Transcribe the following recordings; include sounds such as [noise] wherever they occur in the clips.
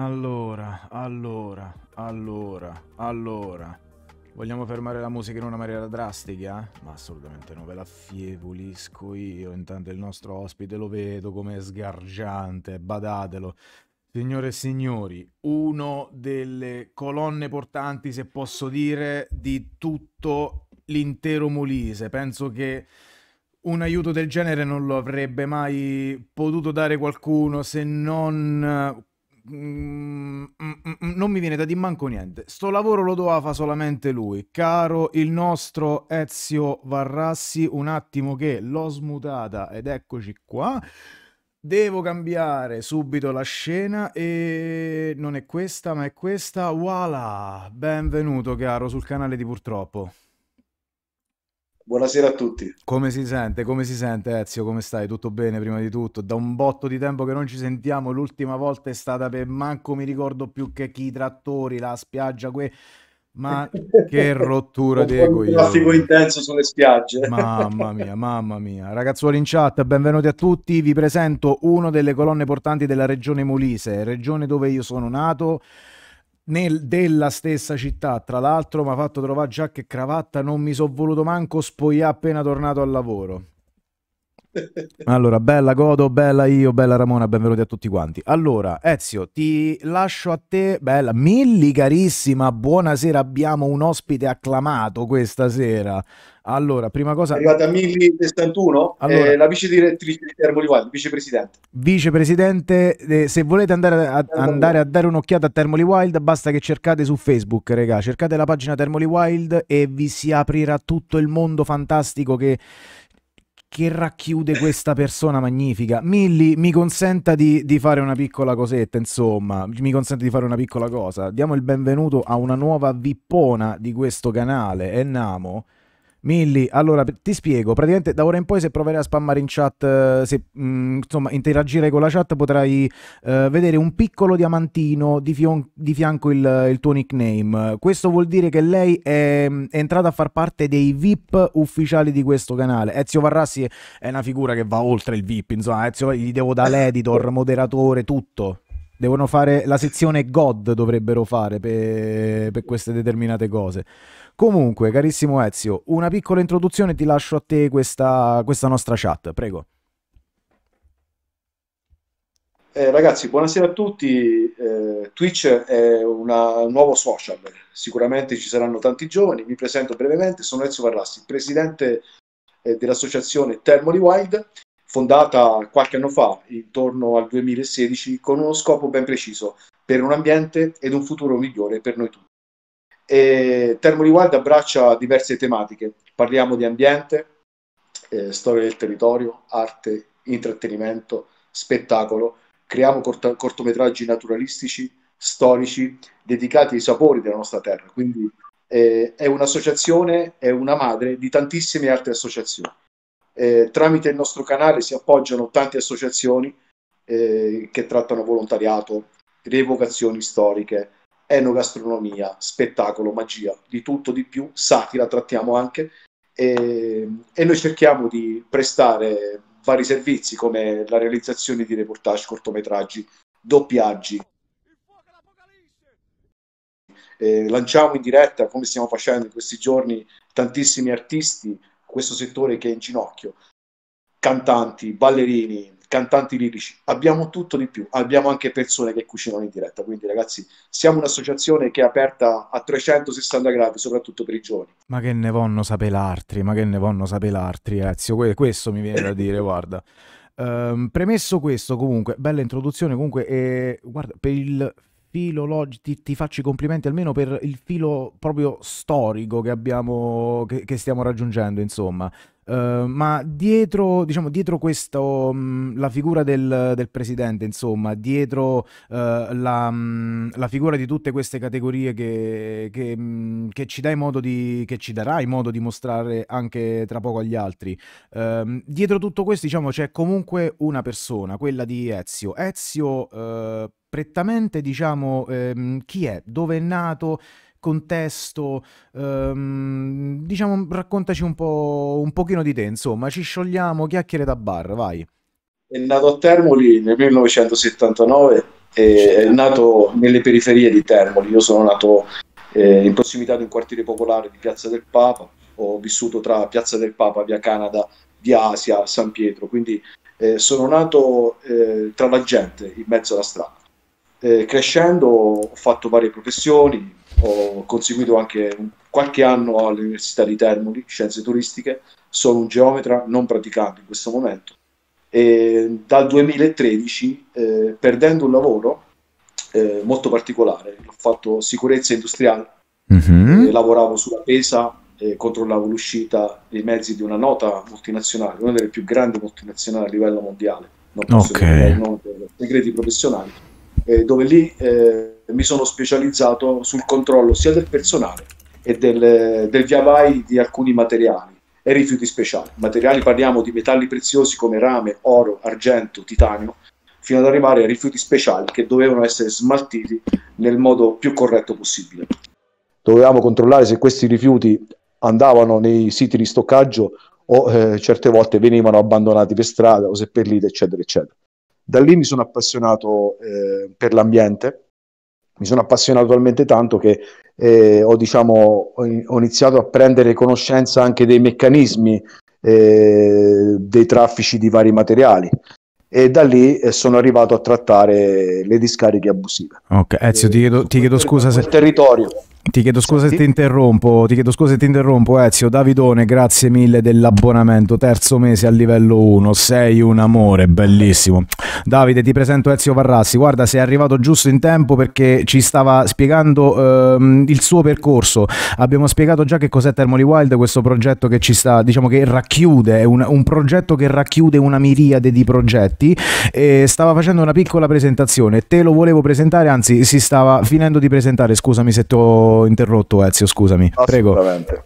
Allora, allora, allora, allora. Vogliamo fermare la musica in una maniera drastica? Ma assolutamente no, ve la fievolisco io. Intanto il nostro ospite lo vedo come sgargiante, badatelo. Signore e signori, uno delle colonne portanti, se posso dire, di tutto l'intero Molise. Penso che un aiuto del genere non lo avrebbe mai potuto dare qualcuno se non Mm mm, mm, mm, non mi viene da dir manco niente. Sto lavoro lo doveva solamente lui. Caro il nostro Ezio Varrassi, un attimo che l'ho smutata ed eccoci qua. Devo cambiare subito la scena e non è questa ma è questa. Voilà! Benvenuto caro sul canale di Purtroppo. Buonasera a tutti. Come si sente? Come si sente Ezio? Come stai? Tutto bene prima di tutto? Da un botto di tempo che non ci sentiamo, l'ultima volta è stata per manco mi ricordo più che chi, i trattori, la spiaggia, que... ma [laughs] che rottura di dei coglioni. traffico intenso sulle spiagge. [laughs] mamma mia, mamma mia. Ragazzuoli in chat, benvenuti a tutti. Vi presento una delle colonne portanti della regione Molise, regione dove io sono nato nel, della stessa città. Tra l'altro mi ha fatto trovare giacca e cravatta, non mi sono voluto manco spogliare appena tornato al lavoro. [laughs] Allora, bella Godo, bella io, bella Ramona, benvenuti a tutti quanti. Allora, Ezio, ti lascio a te, bella Milli carissima, buonasera, abbiamo un ospite acclamato questa sera. Allora, prima cosa... È arrivata a 1061, allora, eh, la vice direttrice di Termolivaldi, vicepresidente. Vicepresidente, eh, se volete andare a, andare a, dare un'occhiata a Termoli Wild, basta che cercate su Facebook, regà, cercate la pagina Termoli Wild e vi si aprirà tutto il mondo fantastico che, che racchiude questa persona magnifica. Milli, mi consenta di, di, fare una piccola cosetta, insomma, mi consenta di fare una piccola cosa. Diamo il benvenuto a una nuova vippona di questo canale, è Namo. Milli, allora ti spiego, praticamente da ora in poi se proverai a spammare in chat, eh, se mh, mm, insomma interagire con la chat potrai eh, vedere un piccolo diamantino di, fion- di fianco il, il, tuo nickname. Questo vuol dire che lei è, è, entrata a far parte dei VIP ufficiali di questo canale. Ezio Varrassi è una figura che va oltre il VIP, insomma Ezio gli devo dare l'editor, [laughs] moderatore, tutto. Devono fare la sezione God, dovrebbero fare per, per queste determinate cose. Comunque, carissimo Ezio, una piccola introduzione e ti lascio a te questa, questa nostra chat, prego. Eh, ragazzi, buonasera a tutti. Eh, Twitch è una, un nuovo social, sicuramente ci saranno tanti giovani. Mi presento brevemente, sono Ezio Varrassi, presidente eh, dell'associazione Termoli Wild, fondata qualche anno fa, intorno al 2016, con uno scopo ben preciso, per un ambiente ed un futuro migliore per noi tutti. E Termoriwild abbraccia diverse tematiche, parliamo di ambiente, eh, storia del territorio, arte, intrattenimento, spettacolo, creiamo cort- cortometraggi naturalistici, storici, dedicati ai sapori della nostra terra, quindi eh, è un'associazione, è una madre di tantissime altre associazioni. Eh, tramite il nostro canale si appoggiano tante associazioni eh, che trattano volontariato, rievocazioni storiche, enogastronomia, spettacolo, magia, di tutto, di più, satira trattiamo anche e, ehm, e noi cerchiamo di prestare vari servizi come la realizzazione di reportage, cortometraggi, doppiaggi, eh, lanciamo in diretta, come stiamo facendo in questi giorni, tantissimi artisti, questo settore che è in ginocchio, cantanti, ballerini, cantanti lirici, abbiamo tutto di più, abbiamo anche persone che cucinano in diretta, quindi ragazzi siamo un'associazione che è aperta a 360 gradi, soprattutto per i giovani. Ma che ne vanno sapere l'altri, ma che ne vanno sapere l'altri, Ezio, questo mi viene da dire, guarda. Um, premesso questo comunque, bella introduzione comunque, eh, guarda, per il filologico, ti, ti, faccio i complimenti almeno per il filo proprio storico che abbiamo, che, che stiamo raggiungendo, insomma. Ehm, ma dietro, diciamo, dietro questo, mh, mm, la figura del, del, presidente, insomma, dietro uh, la, mh, mm, la, figura di tutte queste categorie che, che, mh, mm, che, ci di, che, ci darai modo di mostrare anche tra poco agli altri, uh, dietro tutto questo, diciamo, c'è comunque una persona, quella di Ezio. Ezio, eh, prettamente, diciamo, ehm, chi è, dove è nato contesto, ehm, diciamo raccontaci un po' un pochino di te, insomma, ci sciogliamo, chiacchiere da bar, vai. È nato a Termoli nel 1979, è nato nelle periferie di Termoli, io sono nato eh, in prossimità di un quartiere popolare di Piazza del Papa, ho vissuto tra Piazza del Papa, Via Canada, Via Asia, San Pietro, quindi eh, sono nato eh, tra la gente, in mezzo alla strada. Eh, crescendo ho fatto varie professioni, ho conseguito anche qualche anno all'Università di Termoli, Scienze Turistiche, sono un geometra non praticato in questo momento. E dal 2013, eh, perdendo un lavoro eh, molto particolare, ho fatto sicurezza industriale, mm-hmm. lavoravo sulla pesa e controllavo l'uscita dei mezzi di una nota multinazionale, una delle più grandi multinazionali a livello mondiale, non posso okay. dire, non per segreti professionali, eh, dove lì eh, mi sono specializzato sul controllo sia del personale e del, del via vai di alcuni materiali e rifiuti speciali. Materiali parliamo di metalli preziosi come rame, oro, argento, titanio, fino ad arrivare ai rifiuti speciali che dovevano essere smaltiti nel modo più corretto possibile. Dovevamo controllare se questi rifiuti andavano nei siti di stoccaggio o eh, certe volte venivano abbandonati per strada o seppelliti, eccetera, eccetera. Da lì mi sono appassionato eh, per l'ambiente mi sono appassionato talmente tanto che eh, ho, diciamo, ho, iniziato a prendere conoscenza anche dei meccanismi eh, dei traffici di vari materiali e da lì eh, sono arrivato a trattare le discariche abusive. Ok, Ezio, ti chiedo, ti chiedo scusa se... Il Territorio. Ti chiedo scusa sì. se ti interrompo, ti chiedo scusa se ti interrompo Ezio, Davidone, grazie mille dell'abbonamento, terzo mese a livello 1, sei un amore, bellissimo. Davide, ti presento Ezio Varrassi, guarda sei arrivato giusto in tempo perché ci stava spiegando ehm, il suo percorso, abbiamo spiegato già che cos'è Termoli Wild, questo progetto che ci sta, diciamo che racchiude, è un, un progetto che racchiude una miriade di progetti Concerti e stava facendo una piccola presentazione. Te lo volevo presentare, anzi si stava finendo di presentare, scusami se ti ho interrotto Ezio, scusami. Prego,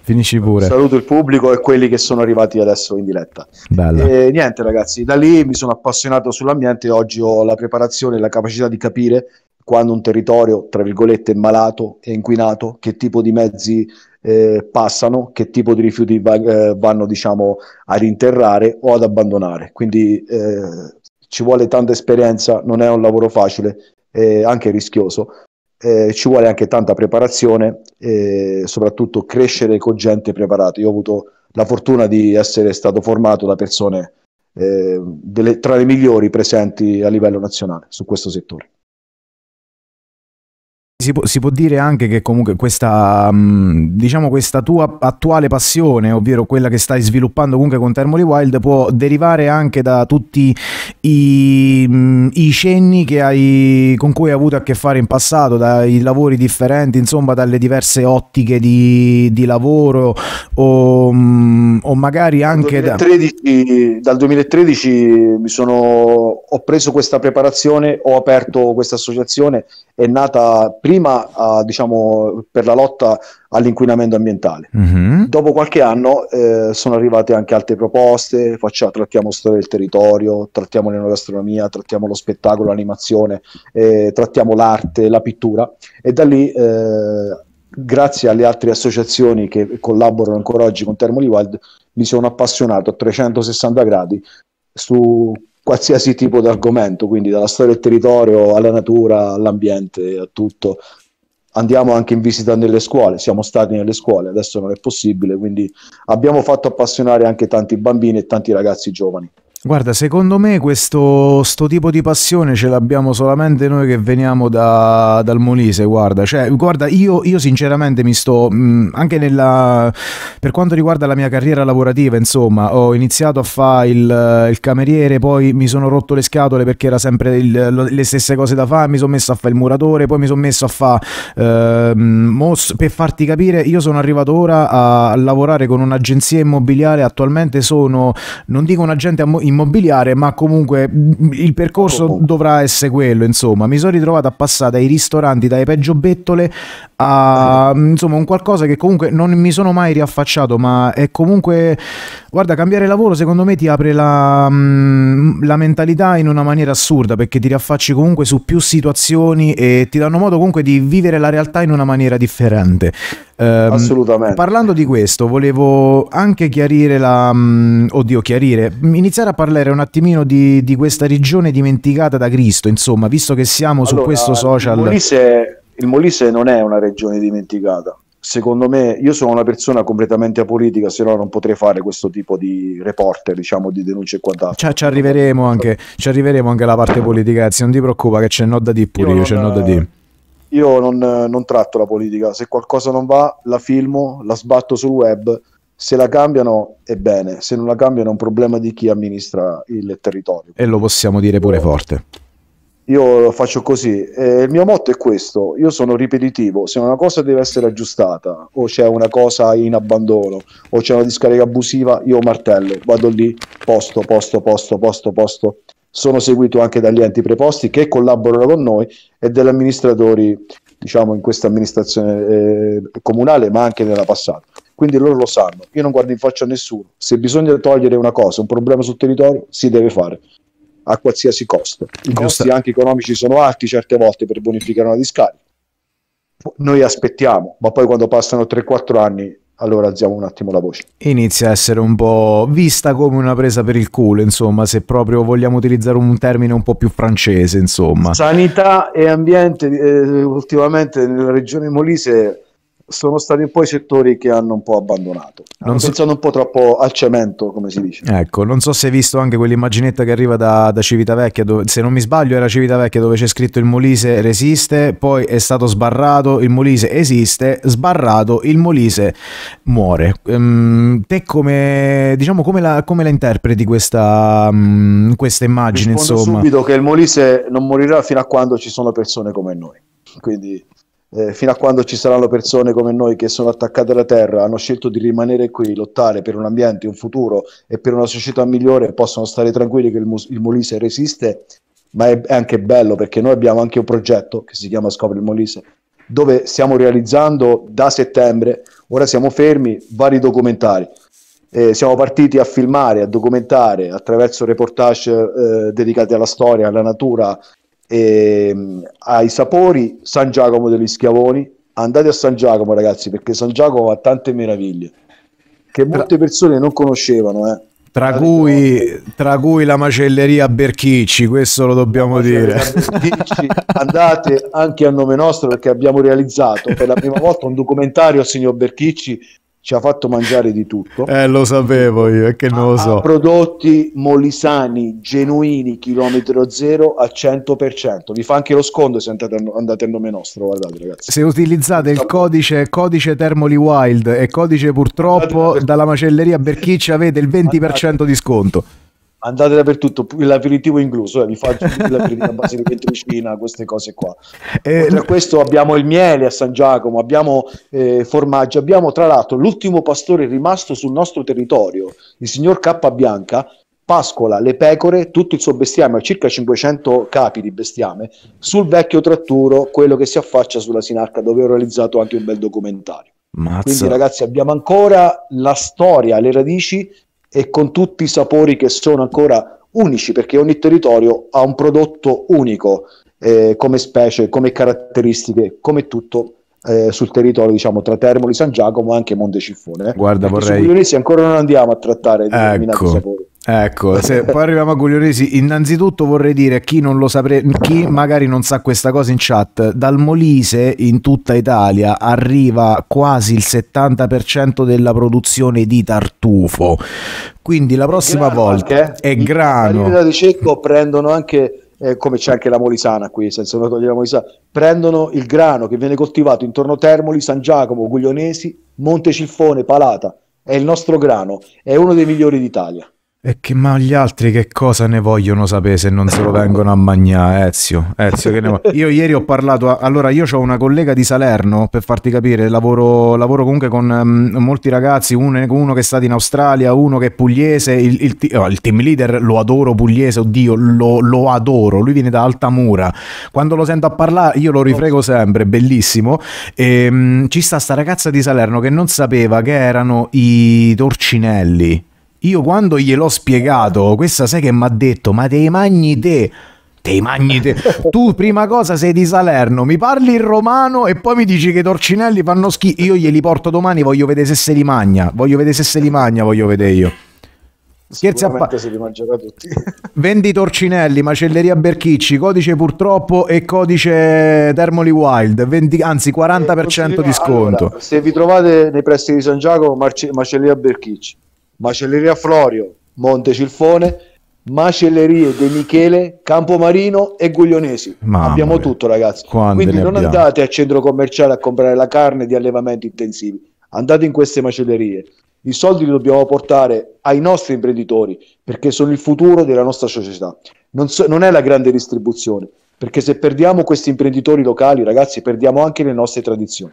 finisci pure. Saluto il pubblico e quelli che sono arrivati adesso in diretta. Bella. E niente ragazzi, da lì mi sono appassionato sull'ambiente oggi ho la preparazione e la capacità di capire quando un territorio, tra virgolette, è malato e inquinato, che tipo di mezzi eh, passano, che tipo di rifiuti va, eh, vanno diciamo, ad interrare o ad abbandonare. Quindi eh, ci vuole tanta esperienza, non è un lavoro facile, eh, anche rischioso, eh, ci vuole anche tanta preparazione e soprattutto crescere con gente preparata. Io ho avuto la fortuna di essere stato formato da persone eh, delle, tra le migliori presenti a livello nazionale su questo settore si può, si può, dire anche che comunque questa, mm, diciamo, questa tua attuale passione, ovvero quella che stai sviluppando comunque con Termoli Wild, può derivare anche da tutti i, mm, i cenni hai, con cui hai avuto a che fare in passato, dai lavori differenti, insomma, dalle diverse ottiche di, di lavoro o, mm, o, magari anche... Dal 2013, da... dal 2013 sono, ho preso questa preparazione, ho aperto questa associazione, è nata prima prima a, diciamo, per la lotta all'inquinamento ambientale. Mm-hmm. Dopo qualche anno eh, sono arrivate anche altre proposte, faccia, trattiamo storia del territorio, trattiamo l'enogastronomia, trattiamo lo spettacolo, l'animazione, eh, trattiamo l'arte, la pittura e da lì... Eh, grazie alle altre associazioni che collaborano ancora oggi con Termoli Wild, mi sono appassionato a 360 gradi su qualsiasi tipo di argomento, quindi dalla storia del territorio alla natura, all'ambiente, a tutto. Andiamo anche in visita nelle scuole, siamo stati nelle scuole, adesso non è possibile, quindi abbiamo fatto appassionare anche tanti bambini e tanti ragazzi giovani. Guarda, secondo me questo tipo di passione ce l'abbiamo solamente noi che veniamo da, dal Molise, guarda. Cioè, guarda, io, io sinceramente mi sto, mh, anche nella, per quanto riguarda la mia carriera lavorativa, insomma, ho iniziato a fare il, il cameriere, poi mi sono rotto le scatole perché era sempre il, le stesse cose da fare, mi sono messo a fare il muratore, poi mi sono messo a fare... Eh, per farti capire, io sono arrivato ora a lavorare con un'agenzia immobiliare, attualmente sono, non dico un agente immobiliare, immobiliare, ma comunque mm, il percorso oh. dovrà essere quello, insomma. Mi sono ritrovato a passare dai ristoranti, dai peggio bettole a eh. mm, insomma un qualcosa che comunque non mi sono mai riaffacciato, ma è comunque guarda, cambiare lavoro secondo me ti apre la, mm, la mentalità in una maniera assurda perché ti riaffacci comunque su più situazioni e ti danno modo comunque di vivere la realtà in una maniera differente. Um, Assolutamente. Parlando di questo, volevo anche chiarire la... Um, oddio, chiarire, iniziare a parlare un attimino di, di, questa regione dimenticata da Cristo, insomma, visto che siamo allora, su questo social. Il Molise, il Molise non è una regione dimenticata. Secondo me, io sono una persona completamente apolitica, se no non potrei fare questo tipo di reporter, diciamo, di denunce e quant'altro. Ci, ci, arriveremo anche, ci arriveremo anche alla parte politica, anzi, non ti preoccupa che c'è no da di pure, io, io c'è no da di io non, eh, non, tratto la politica, se qualcosa non va la filmo, la sbatto sul web, se la cambiano è bene, se non la cambiano è un problema di chi amministra il territorio. E lo possiamo dire pure forte. Io lo faccio così, eh, il mio motto è questo, io sono ripetitivo, se una cosa deve essere aggiustata o c'è una cosa in abbandono o c'è una discarica abusiva, io martello, vado lì, posto, posto, posto, posto, posto, sono seguito anche dagli enti preposti che collaborano con noi e dagli amministratori, diciamo, in questa amministrazione eh, comunale, ma anche nella passata. Quindi loro lo sanno, io non guardo in faccia a nessuno. Se bisogna togliere una cosa, un problema sul territorio, si deve fare a qualsiasi costo. I costi anche economici sono alti certe volte per bonificare una discarica. Noi aspettiamo, ma poi quando passano 3-4 anni allora alziamo un attimo la voce. Inizia a essere un po' vista come una presa per il culo, insomma, se proprio vogliamo utilizzare un termine un po' più francese, insomma. Sanità e ambiente eh, ultimamente nella regione Molise sono stati poi settori che hanno un po' abbandonato, non so... pensando un po' troppo al cemento, come si dice. Ecco, non so se hai visto anche quell'immaginetta che arriva da, da Civitavecchia, dove, se non mi sbaglio era Civitavecchia dove c'è scritto il Molise resiste, poi è stato sbarrato, il Molise esiste, sbarrato, il Molise muore. Um, te come, diciamo, come, la, come la interpreti questa, um, questa immagine? Rispondo insomma? subito che il Molise non morirà fino a quando ci sono persone come noi. Quindi eh, fino a quando ci saranno persone come noi che sono attaccate alla terra, hanno scelto di rimanere qui, lottare per un ambiente, un futuro e per una società migliore, possono stare tranquilli che il, Mus- il Molise resiste, ma è, è, anche bello perché noi abbiamo anche un progetto che si chiama Scopri il Molise, dove stiamo realizzando da settembre, ora siamo fermi, vari documentari. Eh, siamo partiti a filmare, a documentare attraverso reportage eh, dedicati alla storia, alla natura, e, ehm, ai sapori San Giacomo degli Schiavoni. Andate a San Giacomo, ragazzi, perché San Giacomo ha tante meraviglie che molte persone non conoscevano. Eh. Tra cui, tra cui, la macelleria Berchicci, questo lo dobbiamo dire. [laughs] andate anche a nome nostro perché abbiamo realizzato per la prima volta un documentario, a signor Berchicci, ci ha fatto mangiare di tutto. Eh, lo sapevo io, è che non lo so. prodotti molisani, genuini, chilometro zero al 100%. Vi fa anche lo sconto se andate, andate a nome nostro, guardate ragazzi. Se utilizzate il codice, codice Termoli Wild e codice purtroppo dalla macelleria Berchicci avete il 20% di sconto andate dappertutto, l'aperitivo incluso, eh, vi faccio l'aperitivo a base di petricina, queste cose qua. Eh, tra questo abbiamo il miele a San Giacomo, abbiamo eh, formaggi, abbiamo tra l'altro l'ultimo pastore rimasto sul nostro territorio, il signor Cappa Bianca, pascola le pecore, tutto il suo bestiame, circa 500 capi di bestiame, sul vecchio tratturo, quello che si affaccia sulla Sinarca, dove ho realizzato anche un bel documentario. Mazza. Quindi ragazzi abbiamo ancora la storia, le radici e con tutti i sapori che sono ancora unici, perché ogni territorio ha un prodotto unico eh, come specie, come caratteristiche, come tutto eh, sul territorio, diciamo, tra Termoli, San Giacomo e anche Monte Ciffone. Guarda, perché vorrei... Su Puglionesi ancora non andiamo a trattare ecco. determinati sapori. Ecco, se poi arriviamo a Guglionesi, innanzitutto vorrei dire a chi non lo saprebbe, chi magari non sa questa cosa in chat, dal Molise in tutta Italia arriva quasi il 70% della produzione di tartufo. Quindi la prossima grano volta anche, è grano. La di Cecco prendono anche eh, come c'è anche la Molisana qui, senza non togliere la Molisana, prendono il grano che viene coltivato intorno a Termoli, San Giacomo, Guglionesi, Monte Montecilfone, Palata. È il nostro grano, è uno dei migliori d'Italia. E che ma gli altri che cosa ne vogliono sapere se non se lo vengono a mangiare, Ezio? Ezio che ne vo- io ieri ho parlato, a- allora io ho una collega di Salerno, per farti capire, lavoro, lavoro comunque con um, molti ragazzi, uno, uno, che è stato in Australia, uno che è pugliese, il, il, t- oh, il team leader lo adoro pugliese, oddio, lo, lo, adoro, lui viene da Altamura, quando lo sento a parlare io lo rifrego sempre, bellissimo, e, um, ci sta sta ragazza di Salerno che non sapeva che erano i torcinelli. Io quando gliel'ho spiegato, questa sai che mi ha detto, ma te magni te. Te magni te. [laughs] Tu prima cosa sei di Salerno, mi parli in romano e poi mi dici che i torcinelli fanno schifo. Io glieli porto domani, voglio vedere se se li magna. Voglio vedere se se li magna, voglio vedere io. Scherzi a parte. se li mangerà tutti. [laughs] Vendi torcinelli, macelleria Berchicci, codice purtroppo e codice Termoli Wild, vendi, anzi 40% eh, di sconto. Allora, se vi trovate nei pressi di San Giacomo, marci- macelleria Berchicci. Macelleria Florio, Monte Cilfone, Macellerie De Michele, Campomarino e Guglionesi. Mamma abbiamo mia. tutto, ragazzi. Quando Quindi non abbiamo. andate al centro commerciale a comprare la carne di allevamento intensivi, andate in queste macellerie. I soldi li dobbiamo portare ai nostri imprenditori perché sono il futuro della nostra società. Non, so, non è la grande distribuzione, perché se perdiamo questi imprenditori locali, ragazzi, perdiamo anche le nostre tradizioni.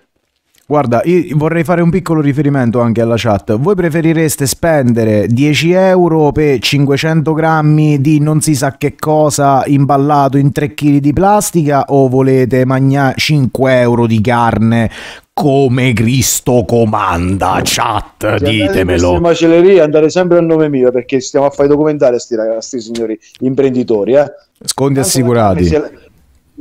Guarda, io vorrei fare un piccolo riferimento anche alla chat. Voi preferireste spendere 10 euro per 500 grammi di non si sa che cosa imballato in 3 kg di plastica o volete mangiare 5 euro di carne come Cristo comanda, chat, sì, ditemelo. In macelleria andare sempre a nome mio perché stiamo a fare documentare sti ragazzi, signori imprenditori, eh. Scondi assicurati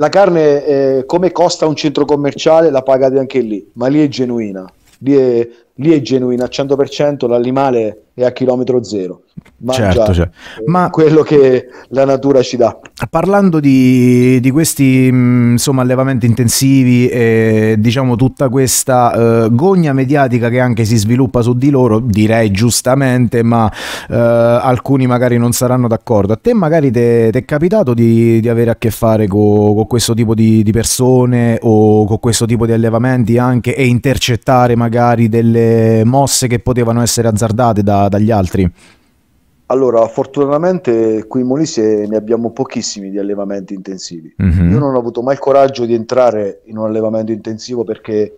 la carne eh, come costa un centro commerciale la pagate anche lì, ma lì è genuina. Lì è lì è genuina al 100%, l'animale è a chilometro zero. Mangia certo, certo. Ma quello che la natura ci dà. Parlando di, di questi mm, insomma, allevamenti intensivi e diciamo tutta questa eh, gogna mediatica che anche si sviluppa su di loro, direi giustamente, ma eh, alcuni magari non saranno d'accordo. A te magari ti è capitato di, di, avere a che fare con co questo tipo di, di persone o con questo tipo di allevamenti anche e intercettare magari delle delle mosse che potevano essere azzardate da, dagli altri? Allora, fortunatamente qui in Molise ne abbiamo pochissimi di allevamenti intensivi. Mm-hmm. Io non ho avuto mai il coraggio di entrare in un allevamento intensivo perché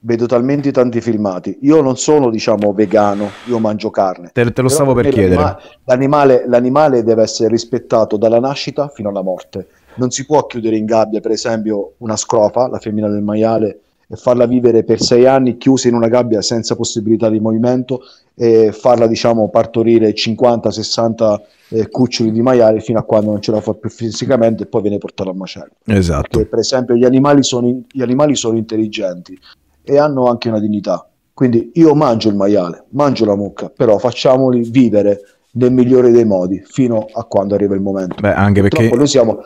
vedo talmente tanti filmati. Io non sono, diciamo, vegano, io mangio carne. Te, te lo stavo per chiedere. L'animale, l'animale, l'animale deve essere rispettato dalla nascita fino alla morte. Non si può chiudere in gabbia, per esempio, una scrofa, la femmina del maiale, e farla vivere per sei anni chiusa in una gabbia senza possibilità di movimento e farla diciamo partorire 50-60 eh, cuccioli di maiale fino a quando non ce la fa più fisicamente e poi viene portata a macello. Esatto. Perché, per esempio gli animali, sono in- gli animali sono intelligenti e hanno anche una dignità. Quindi io mangio il maiale, mangio la mucca, però facciamoli vivere nel migliore dei modi fino a quando arriva il momento. Beh, anche perché noi siamo,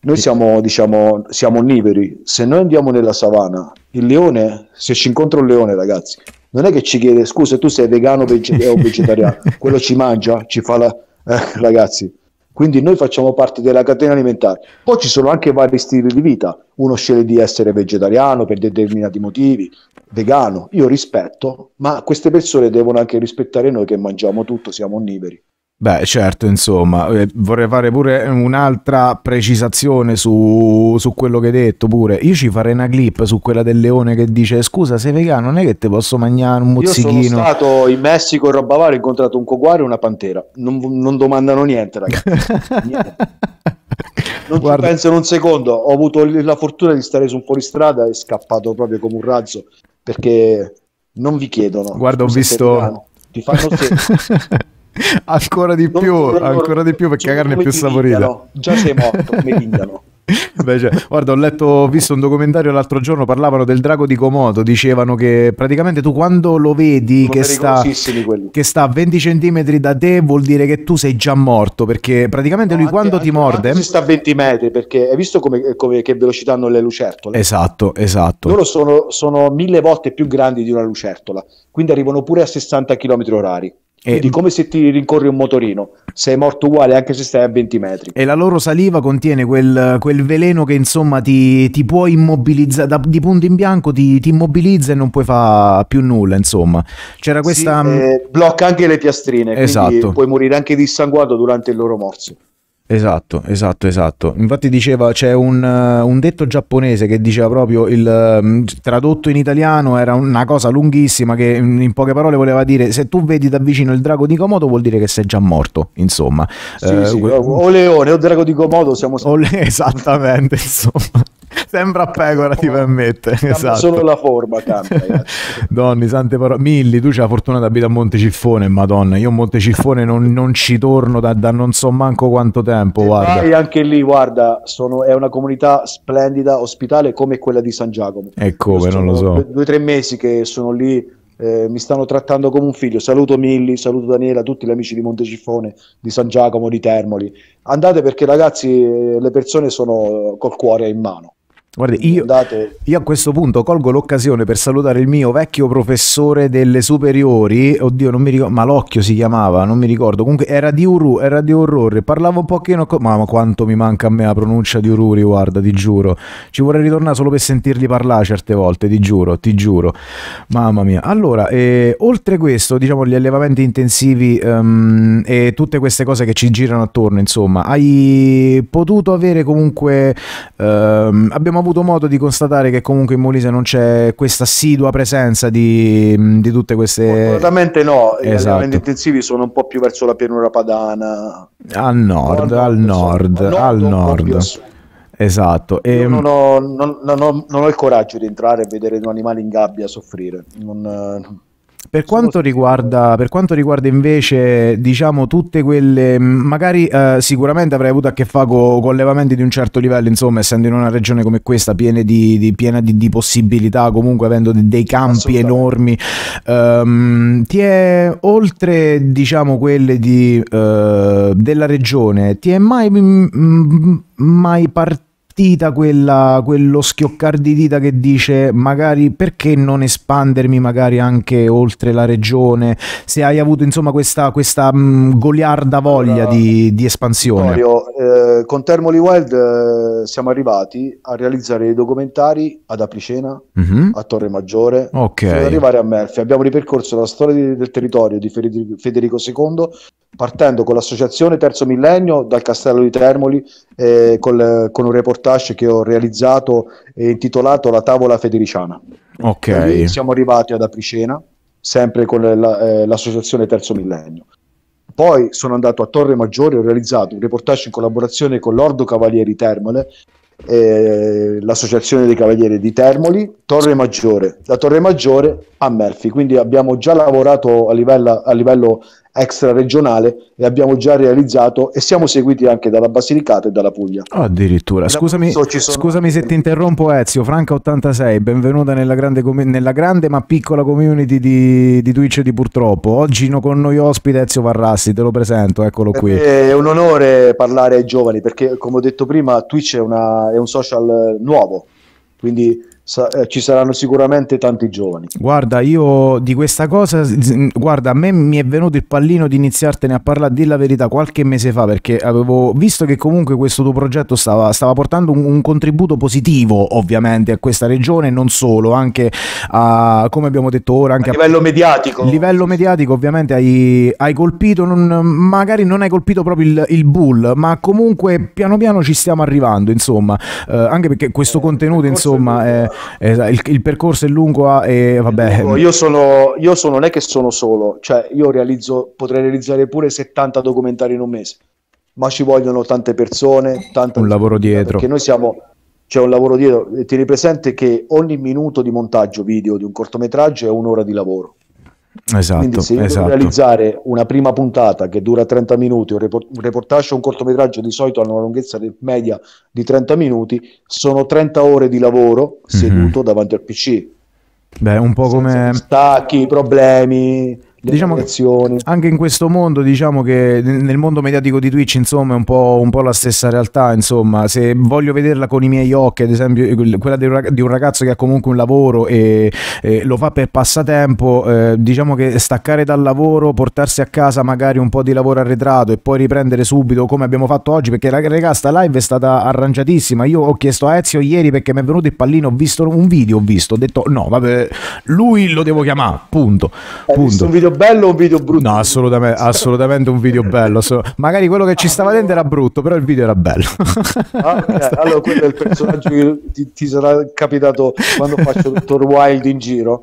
noi siamo, diciamo, siamo onnivori. Se noi andiamo nella savana, il leone, se ci incontra un leone, ragazzi, non è che ci chiede scusa, tu sei vegano o vegetariano, [laughs] quello ci mangia, ci fa la... Eh, ragazzi, quindi noi facciamo parte della catena alimentare. Poi ci sono anche vari stili di vita, uno sceglie di essere vegetariano per determinati motivi, vegano, io rispetto, ma queste persone devono anche rispettare noi che mangiamo tutto, siamo onnivori. Beh, certo, insomma, eh, vorrei fare pure un'altra precisazione su, su, quello che hai detto pure. Io ci farei una clip su quella del leone che dice scusa, sei vegano, non è che ti posso mangiare un mozzichino? Io sono stato in Messico, in roba varia, ho incontrato un coguaro e una pantera. Non, non domandano niente, ragazzi. [laughs] niente. Non ci pensano un secondo. Ho avuto la fortuna di stare su un fuoristrada e scappato proprio come un razzo, perché non vi chiedono. Guarda, ho visto... Ti fanno sentire... [laughs] [laughs] ancora di non, più, ancora di più perché la carne è più saporita. Già sei morto, come vindano. [laughs] Beh, cioè, guarda, ho letto, ho visto un documentario l'altro giorno, parlavano del drago di Komodo, dicevano che praticamente tu quando lo vedi che sta, che sta, a 20 cm da te vuol dire che tu sei già morto, perché praticamente no, lui quando anche, ti morde... Si sta a 20 metri, perché hai visto come, come, che velocità hanno le lucertole? Esatto, esatto. Loro sono, sono mille volte più grandi di una lucertola, quindi arrivano pure a 60 km orari. E... Quindi come se ti rincorri un motorino, sei morto uguale anche se stai a 20 metri. E la loro saliva contiene quel, quel veleno che insomma ti, ti può immobilizzare, di punto in bianco ti, ti immobilizza e non puoi fare più nulla insomma. C'era questa... Sì, mm, eh, blocca anche le piastrine, esatto. puoi morire anche dissanguato durante il loro morso. Esatto, esatto, esatto. Infatti diceva c'è un, eh, un, detto giapponese che diceva proprio il mm, tradotto in italiano era una cosa lunghissima che mm, in poche parole voleva dire se tu vedi da vicino il drago di Komodo vuol dire che sei già morto, insomma. Sì, eh, sì, que- o leone o drago di Komodo siamo stati. le- [laughs] esattamente, insomma. Sembra pecora, ti permette. Cambia esatto. Solo la forma cambia. [laughs] Donni, sante parole. Milli, tu c'hai la fortuna di abitare a Monteciffone, madonna. Io a Monteciffone non, non ci torno da, da, non so manco quanto tempo, e guarda. E anche lì, guarda, sono, è una comunità splendida, ospitale, come quella di San Giacomo. E come, non lo so. Due o tre mesi che sono lì eh, mi stanno trattando come un figlio. Saluto Milli, saluto Daniela, tutti gli amici di Montecifone, di San Giacomo, di Termoli. Andate perché ragazzi, eh, le persone sono col cuore in mano. Guarda, io, io, a questo punto colgo l'occasione per salutare il mio vecchio professore delle superiori, oddio non mi ricordo, Malocchio si chiamava, non mi ricordo, comunque era di Uru, era di orrore, parlava un pochino, ma quanto mi manca a me la pronuncia di Ururi, guarda, ti giuro, ci vorrei ritornare solo per sentirli parlare certe volte, ti giuro, ti giuro, mamma mia. Allora, eh, oltre questo, diciamo gli allevamenti intensivi ehm, e tutte queste cose che ci girano attorno, insomma, hai potuto avere comunque, ehm, abbiamo avuto avuto modo di constatare che comunque in Molise non c'è questa assidua presenza di, mm, di tutte queste... Fortunatamente no, esatto. gli allenamenti intensivi sono un po' più verso la pianura padana. Al nord, al nord, al nord. Esatto. E... Ehm, non, ho, non, non, ho, non, ho, il coraggio di entrare e vedere un animale in gabbia soffrire. Non, eh, per quanto, riguarda, per quanto, riguarda, invece, diciamo, tutte quelle, mm, magari eh, sicuramente avrei avuto a che fare con, con levamenti di un certo livello, insomma, essendo in una regione come questa piena di, di, piena di, di possibilità, comunque avendo dei campi enormi, um, ti è, oltre, diciamo, quelle di, uh, della regione, ti è mai, mm, mm, mai partito? partita quella, quello schioccar di dita che dice magari perché non espandermi magari anche oltre la regione, se hai avuto insomma questa, questa mh, mm, goliarda voglia allora, di, di, espansione? Mario, eh, con Termoli Wild eh, siamo arrivati a realizzare i documentari ad Aplicena, mm-hmm. a Torre Maggiore, okay. fino arrivare a Melfi. Abbiamo ripercorso la storia di, del territorio di Federico II partendo con l'associazione Terzo Millennio dal Castello di Termoli eh, col, con un reportage che ho realizzato eh, intitolato La tavola federiciana. Ok. siamo arrivati ad Apricena, sempre con la, eh, l'associazione Terzo Millennio. Poi sono andato a Torre Maggiore e ho realizzato un reportage in collaborazione con l'Ordo Cavalieri Termole, eh, l'associazione dei Cavalieri di Termoli, Torre Maggiore, da Torre Maggiore a Melfi. Quindi abbiamo già lavorato a livello, a livello extraregionale e abbiamo già realizzato e siamo seguiti anche dalla Basilicata e dalla Puglia. Oh, addirittura, scusami, sono... scusami, se ti interrompo Ezio, Franca86, benvenuta nella grande, nella grande, ma piccola community di, di Twitch di purtroppo. Oggi con noi ospite Ezio Varrassi, te lo presento, eccolo qui. Eh, è un onore parlare ai giovani perché come ho detto prima Twitch è, una, è un social nuovo, quindi sa- eh, ci saranno sicuramente tanti giovani. Guarda, io di questa cosa, guarda, a me mi è venuto il pallino di iniziartene a parlare, di la verità, qualche mese fa, perché avevo visto che comunque questo tuo progetto stava, stava portando un, un, contributo positivo, ovviamente, a questa regione, non solo, anche a, come abbiamo detto ora, anche a livello a, mediatico. livello mediatico, ovviamente, hai, hai colpito, non, magari non hai colpito proprio il, il bull, ma comunque piano piano ci stiamo arrivando, insomma, eh, anche perché questo eh, contenuto, insomma, è, il, il, percorso è lungo e vabbè. Io sono, io sono, non è che sono solo, cioè io realizzo, potrei realizzare pure 70 documentari in un mese, ma ci vogliono tante persone, tante un lavoro dietro. Perché noi siamo, c'è un lavoro dietro. ti presente che ogni minuto di montaggio video di un cortometraggio è un'ora di lavoro. Esatto, Quindi se io esatto. devo realizzare una prima puntata che dura 30 minuti, un, reportage o un cortometraggio di solito hanno una lunghezza media di 30 minuti, sono 30 ore di lavoro mhm. seduto mm-hmm. davanti al PC. Beh, un po' come... Stacchi, problemi diciamo anche in questo mondo, diciamo che nel mondo mediatico di Twitch, insomma, è un po', un po', la stessa realtà. Insomma, se voglio vederla con i miei occhi, ad esempio, eh, quella di un ragazzo che ha comunque un lavoro e, e lo fa per passatempo, eh, diciamo che staccare dal lavoro, portarsi a casa magari un po' di lavoro arretrato e poi riprendere subito come abbiamo fatto oggi, perché la regà live è stata arrangiatissima. Io ho chiesto a Ezio ieri perché mi è venuto il pallino, ho visto un video, ho visto, ho detto no, vabbè, lui lo devo chiamare, punto. Hai eh, punto. Visto un video video bello o un video brutto? No, assolutamente, [laughs] assolutamente un video bello. Magari quello che ci stava dentro era brutto, però il video era bello. okay. Ah, [laughs] eh, allora, quello è il personaggio che ti, ti, sarà capitato quando faccio Dottor Wild in giro.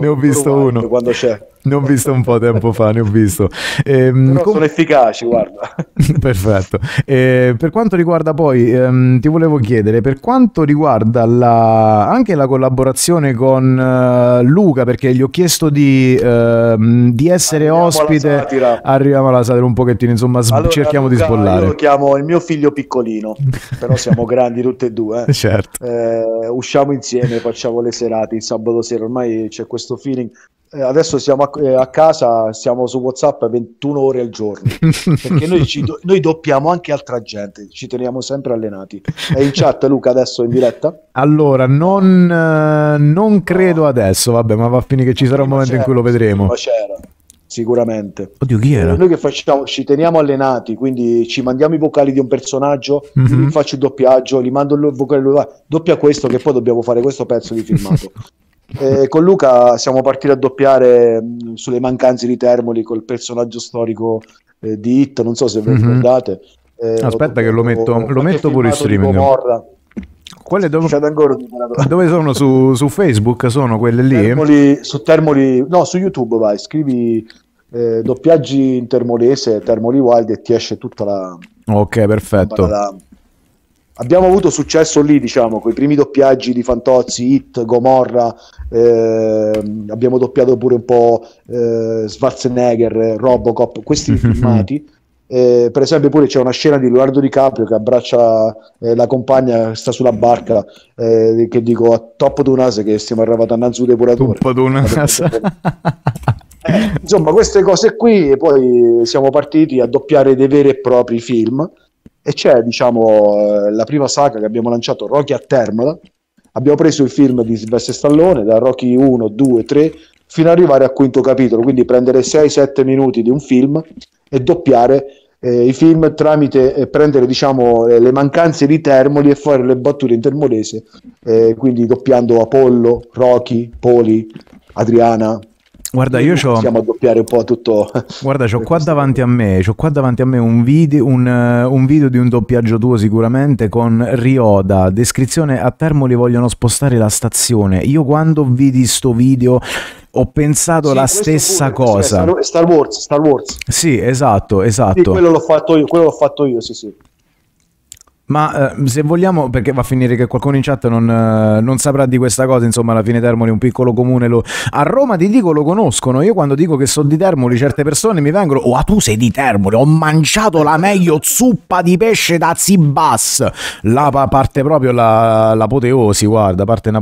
Ne ho visto Wild uno. Quando c'è. Ne ho visto un po' tempo fa, ne ho visto. Ehm, com- sono efficaci, guarda. [laughs] Perfetto. E ehm, per quanto riguarda poi, ehm, ti volevo chiedere, per quanto riguarda la, anche la collaborazione con uh, Luca, perché gli ho chiesto di... Uh, Ehm, di essere arriviamo ospite alla arriviamo alla satira un pochettino insomma allora, cerchiamo Luca, di sbollare io lo chiamo il mio figlio piccolino [laughs] però siamo grandi tutti e due eh. certo eh, usciamo insieme facciamo le serate il sabato sera ormai c'è questo feeling eh, adesso siamo a, eh, a, casa, siamo su WhatsApp 21 ore al giorno perché noi, do, noi, doppiamo anche altra gente, ci teniamo sempre allenati. È in chat, Luca, adesso in diretta? Allora, non, eh, non credo adesso, vabbè, ma va a finire che ci sarà un momento in cui lo vedremo. Ma c'era sicuramente. Oddio, chi era? Noi che facciamo? Ci teniamo allenati, quindi ci mandiamo i vocali di un personaggio, mm-hmm. faccio il doppiaggio, gli mando il vocale, doppia questo che poi dobbiamo fare questo pezzo di filmato. [laughs] Eh, con Luca siamo partiti a doppiare mm, sulle mancanze di Termoli col personaggio storico eh, di Hit, non so se ve lo mhm. ricordate. Eh, Aspetta che lo metto, lo metto pure in streaming. Quelle dove, dove sono? Su, su, Facebook sono quelle lì? Termoli, su Termoli, no, su YouTube vai, scrivi eh, doppiaggi in termolese, Termoli Wild e ti esce tutta la... Ok, perfetto. La abbiamo avuto successo lì, diciamo, con i primi doppiaggi di Fantozzi, Hit, Gomorra, eh, abbiamo doppiato pure un po' eh, Schwarzenegger, Robocop, questi [laughs] filmati. Eh, per esempio pure c'è una scena di Leonardo DiCaprio che abbraccia eh, la compagna che sta sulla barca eh, che dico a Toppo Dunase che stiamo arrivati a Nanzu Depuratore Toppo Dunase [laughs] eh, insomma queste cose qui poi siamo partiti a doppiare dei veri e propri film e c'è diciamo eh, la prima saga che abbiamo lanciato Rocky a Termola abbiamo preso il film di Sylvester Stallone da Rocky 1, 2, 3 fino ad arrivare al quinto capitolo quindi prendere 6-7 minuti di un film e doppiare eh, i film tramite eh, prendere diciamo eh, le mancanze di Termoli e fare le battute in termolese eh, quindi doppiando Apollo, Rocky, Poli, Adriana Guarda, io ho. Possiamo doppiare un po' tutto. Guarda, ho [laughs] qua, qua davanti a me, un video, un, eh, un video, di un doppiaggio tuo sicuramente con Rioda. Descrizione: a Termoli vogliono spostare la stazione. Io quando vidi sto video ho pensato sì, la stessa pure, cosa. Star Wars, Star Wars. Sì, esatto, esatto. Sì, quello l'ho fatto io, quello l'ho fatto io, sì, sì. Ma eh, se vogliamo, perché va a finire che qualcuno in chat non, eh, non, saprà di questa cosa, insomma, alla fine Termoli è un piccolo comune. Lo... A Roma ti dico lo conoscono. Io quando dico che sono di Termoli, certe persone mi vengono: Oh, tu sei di Termoli, ho mangiato la meglio zuppa di pesce da Zibas. La parte proprio la, l'apoteosi, guarda, parte in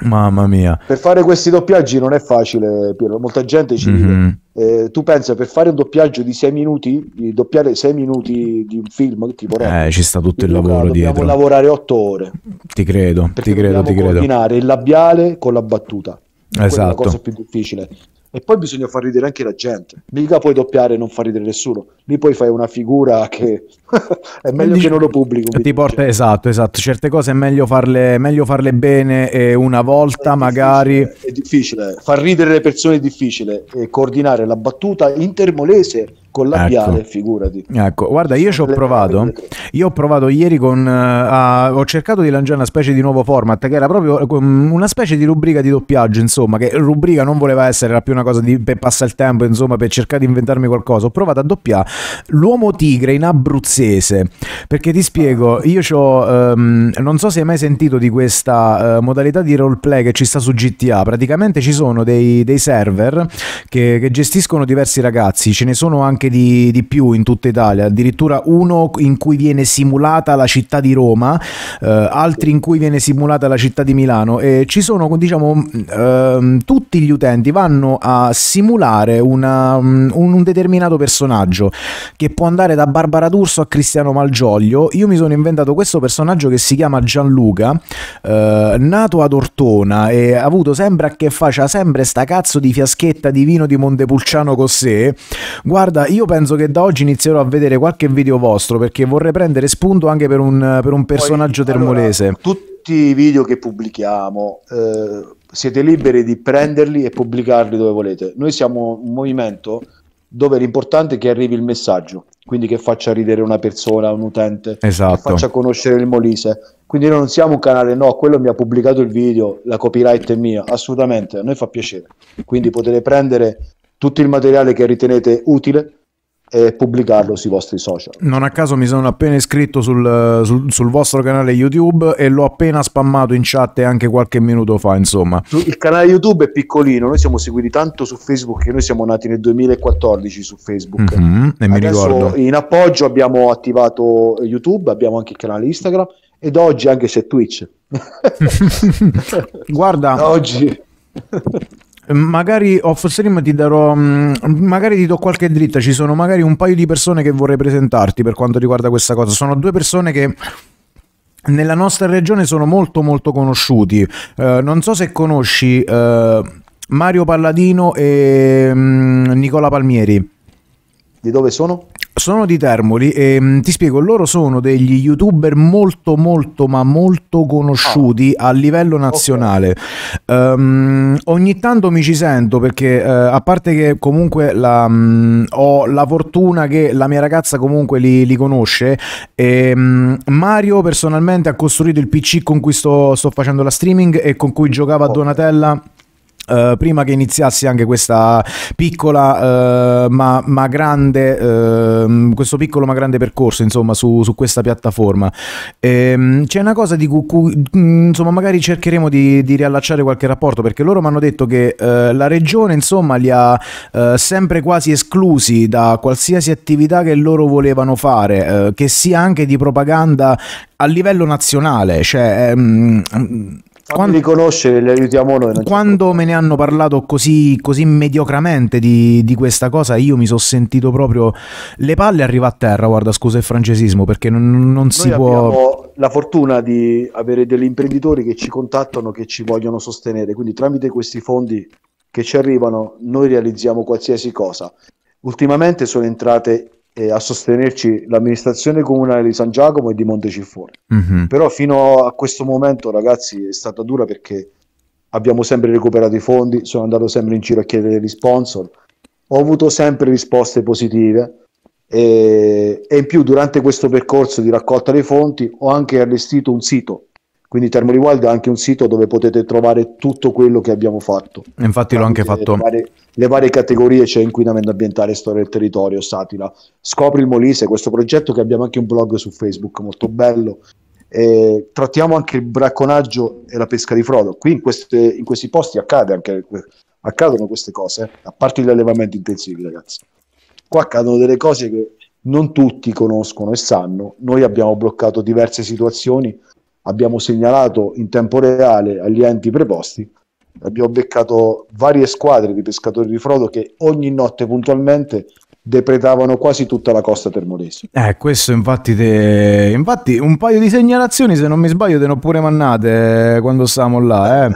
Mamma mia. Per fare questi doppiaggi non è facile, Piero. Molta gente ci mm-hmm. dice. Eh, tu pensa per fare un doppiaggio di 6 minuti, di doppiare 6 minuti di un film tipo Red, Eh, ci sta tutto il lavoro dobbiamo dietro. Dobbiamo lavorare 8 ore. Ti credo, ti credo, ti credo. combinare il labiale con la battuta. Esatto. È la esatto. cosa più difficile. E poi bisogna far ridere anche la gente. Mica puoi doppiare e non far ridere nessuno. Lì poi fai una figura che [laughs] è meglio Dici, che non lo pubblico. Ti porta, esatto, esatto. Certe cose è meglio farle, meglio farle bene eh, una volta, è magari. è difficile. Far ridere le persone è difficile. E coordinare la battuta intermolese con la ecco. figurati. Ecco, guarda, io ci ho provato. Io ho provato ieri con. Uh, ho cercato di lanciare una specie di nuovo format che era proprio eh, una specie di rubrica di doppiaggio, insomma, che rubrica non voleva essere, era più una cosa di, per passare il tempo, insomma, per cercare di inventarmi qualcosa. Ho provato a doppiare l'uomo tigre in abruzzese. Perché ti spiego, io ho. Um, ehm, non so se hai mai sentito di questa uh, modalità di roleplay che ci sta su GTA. Praticamente ci sono dei, dei server che, che gestiscono diversi ragazzi, ce ne sono anche anche di, di, più in tutta Italia, addirittura uno in cui viene simulata la città di Roma, eh, altri in cui viene simulata la città di Milano e ci sono diciamo eh, tutti gli utenti vanno a simulare una, mm, un, un, determinato personaggio che può andare da Barbara D'Urso a Cristiano Malgioglio, io mi sono inventato questo personaggio che si chiama Gianluca, eh, nato ad Ortona e ha avuto sempre a che faccia sempre sta cazzo di fiaschetta di vino di Montepulciano con sé, guarda io io penso che da oggi inizierò a vedere qualche video vostro perché vorrei prendere spunto anche per un, per un personaggio Poi, termolese. Allora, tutti i video che pubblichiamo eh, siete liberi di prenderli e pubblicarli dove volete. Noi siamo un movimento dove l'importante è che arrivi il messaggio, quindi che faccia ridere una persona, un utente, esatto. che faccia conoscere il Molise. Quindi noi non siamo un canale, no, quello mi ha pubblicato il video, la copyright è mia, assolutamente, a noi fa piacere. Quindi potete prendere tutto il materiale che ritenete utile e pubblicarlo sui vostri social. Non a caso mi sono appena iscritto sul, sul, sul, vostro canale YouTube e l'ho appena spammato in chat anche qualche minuto fa, insomma. Il canale YouTube è piccolino, noi siamo seguiti tanto su Facebook che noi siamo nati nel 2014 su Facebook. Mm-hmm, e mi ricordo. In appoggio abbiamo attivato YouTube, abbiamo anche il canale Instagram ed oggi anche c'è Twitch. [laughs] [laughs] Guarda, oggi Ehm, magari off oh, stream ti darò mm, magari ti do qualche dritta ci sono magari un paio di persone che vorrei presentarti per quanto riguarda questa cosa sono due persone che nella nostra regione sono molto molto conosciuti uh, non so se conosci uh, Mario Palladino e um, Nicola Palmieri di dove sono? Sono di Termoli e ehm, ti spiego, loro sono degli youtuber molto molto ma molto conosciuti ah. a livello nazionale. Okay. Um, ehm, ogni tanto mi ci sento perché uh, a parte che comunque la, um, ho la fortuna che la mia ragazza comunque li, li conosce, e, um, Mario personalmente ha costruito il PC con cui sto, sto facendo la streaming e con cui giocava a okay. Donatella Uh, prima che iniziassi anche questa piccola uh, ma, ma, grande uh, questo piccolo ma grande percorso insomma su, su questa piattaforma ehm, c'è una cosa di cui mm, insomma magari cercheremo di, di, riallacciare qualche rapporto perché loro mi hanno detto che eh, la regione insomma li ha sempre quasi esclusi da qualsiasi attività che loro volevano fare che sia anche di propaganda a livello nazionale cioè ehm, quando riconoscere li aiutiamo noi. Quando me ne hanno parlato così, così mediocramente di, di, questa cosa, io mi sono sentito proprio le palle arriva a terra. Guarda, scusa il francesismo, perché non, non si può. Abbiamo La fortuna di avere degli imprenditori che ci contattano, che ci vogliono sostenere. Quindi, tramite questi fondi che ci arrivano, noi realizziamo qualsiasi cosa. Ultimamente sono entrate eh, a sostenerci l'amministrazione comunale di San Giacomo e di Montecifone. Mm-hmm. Però fino a questo momento, ragazzi, è stata dura perché abbiamo sempre recuperato i fondi, sono andato sempre in giro a chiedere gli sponsor, ho avuto sempre risposte positive e, e in più durante questo percorso di raccolta dei fondi ho anche allestito un sito quindi Termoli Wild è anche un sito dove potete trovare tutto quello che abbiamo fatto. Infatti l'ho anche fatto. Le varie, le varie categorie, c'è cioè inquinamento ambientale, storia del territorio, satira. Scopri il Molise, questo progetto che abbiamo anche un blog su Facebook, molto bello. E trattiamo anche il bracconaggio e la pesca di frodo. Qui in, queste, in questi posti accade anche, accadono queste cose, eh. a parte gli allevamenti intensivi, ragazzi. Qua accadono delle cose che non tutti conoscono e sanno. Noi abbiamo bloccato diverse situazioni abbiamo segnalato in tempo reale agli enti preposti. Abbiamo beccato varie squadre di pescatori di frodo che ogni notte puntualmente depredavano quasi tutta la costa termolese. Eh, questo infatti, te... infatti un paio di segnalazioni, se non mi sbaglio, te ne ho pure mannate eh, quando stavamo là. Eh.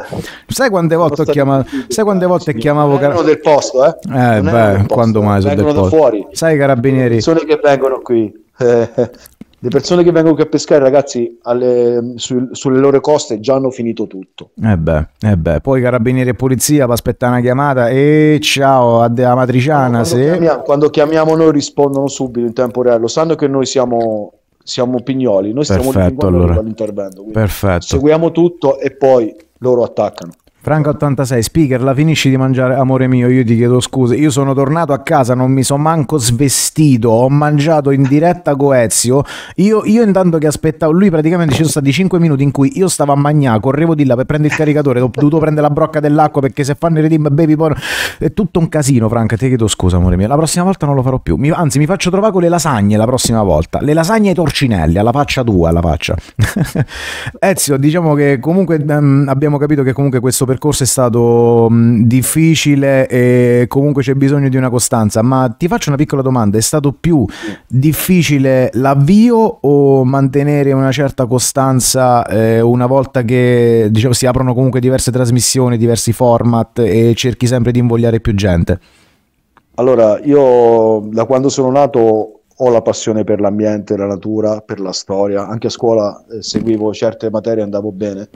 Sai quante volte ho chiamato... Sai quante volte chiamavo... Car- del posto, eh? Eh, beh, posto, quando mai sono del posto. Fuori. Sai carabinieri... Sono persone che vengono qui. [laughs] le persone che vengono qui a pescare, ragazzi, alle, su, sulle loro coste già hanno finito tutto. E eh beh, eh beh, poi carabinieri e polizia va aspettare una chiamata e ciao a De- matriciana. Quando, se... chiamiamo, quando chiamiamo noi rispondono subito in tempo reale, lo sanno che noi siamo siamo pignoli, noi stiamo perfetto, allora. all'intervento. Perfetto. Seguiamo tutto e poi loro attaccano. Franca 86, speaker, la finisci di mangiare, amore mio, io ti chiedo scuse, io sono tornato a casa, non mi sono manco svestito, ho mangiato in diretta Coezio, io, io intanto che aspettavo, lui praticamente ci sono stati 5 minuti in cui io stavo a Magnà, correvo di là per prendere il caricatore, ho dovuto prendere la brocca dell'acqua perché se fanno i redim baby porn, È tutto un casino Franca, ti chiedo scusa amore mio, la prossima volta non lo farò più, mi, anzi mi faccio trovare con le lasagne la prossima volta, le lasagne ai torcinelli, alla faccia tua, alla faccia. [laughs] Ezio, diciamo che comunque ehm, abbiamo capito che comunque questo percorso è stato difficile e comunque c'è bisogno di una costanza, ma ti faccio una piccola domanda, è stato più difficile l'avvio o mantenere una certa costanza eh, una volta che diciamo, si aprono comunque diverse trasmissioni, diversi format e cerchi sempre di invogliare più gente? Allora, io da quando sono nato ho la passione per l'ambiente, la natura, per la storia. Anche a scuola eh, seguivo certe materie, e andavo bene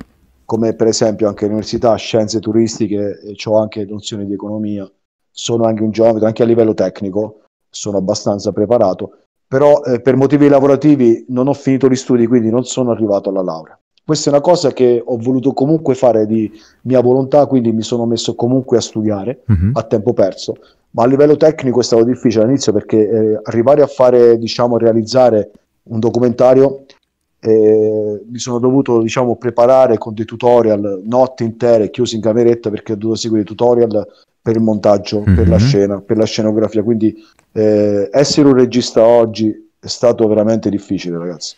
come per esempio anche l'università, scienze turistiche, e ho anche nozioni di economia, sono anche un geometra, anche a livello tecnico, sono abbastanza preparato, però eh, per motivi lavorativi non ho finito gli studi, quindi non sono arrivato alla laurea. Questa è una cosa che ho voluto comunque fare di mia volontà, quindi mi sono messo comunque a studiare mm-hmm. a tempo perso, ma a livello tecnico è stato difficile all'inizio perché eh, arrivare a fare, diciamo, realizzare un documentario eh, mi sono dovuto diciamo, preparare con dei tutorial notte intere chiusi in cameretta perché ho dovuto seguire i tutorial per il montaggio, mm-hmm. per la mhm. scena, per la scenografia. Quindi eh, essere un regista oggi è stato veramente difficile, ragazzi.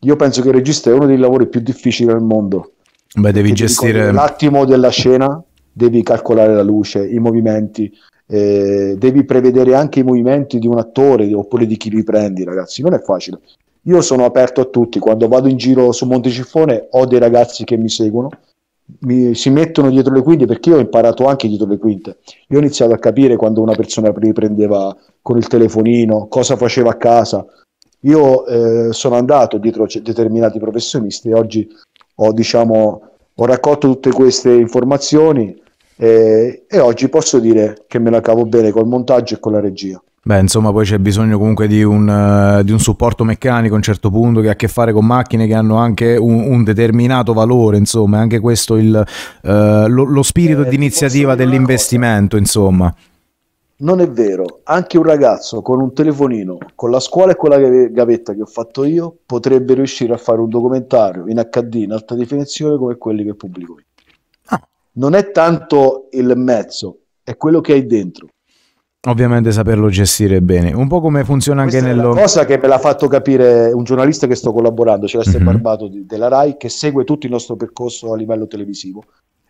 Io penso che il regista è uno dei lavori più difficili al mondo. Beh, devi gestire l'attimo della scena, devi calcolare la luce, i movimenti, eh, devi prevedere anche i movimenti di un attore oppure di chi li prendi, ragazzi. Non è facile. Io sono aperto a tutti, quando vado in giro su Montecifone ho dei ragazzi che mi seguono, mi, si mettono dietro le quinte perché io ho imparato anche dietro le quinte. Io ho iniziato a capire quando una persona riprendeva con il telefonino, cosa faceva a casa. Io eh, sono andato dietro c- determinati professionisti e oggi ho, diciamo, ho raccolto tutte queste informazioni eh, e oggi posso dire che me la cavo bene col montaggio e con la regia. Beh, insomma, poi c'è bisogno comunque di un, uh, di un, supporto meccanico a un certo punto che ha a che fare con macchine che hanno anche un, un determinato valore, insomma, anche questo il, uh, lo, lo, spirito eh, di iniziativa dell'investimento, insomma. Non è vero, anche un ragazzo con un telefonino, con la scuola e con la gavetta che ho fatto io, potrebbe riuscire a fare un documentario in HD, in alta definizione, come quelli che pubblico io. Ah. Non è tanto il mezzo, è quello che hai dentro ovviamente saperlo gestire bene. Un po' come funziona Questa anche nello... È una cosa che me l'ha fatto capire un giornalista che sto collaborando, Celeste mm-hmm. Barbato di, della RAI, che segue tutto il nostro percorso a livello televisivo.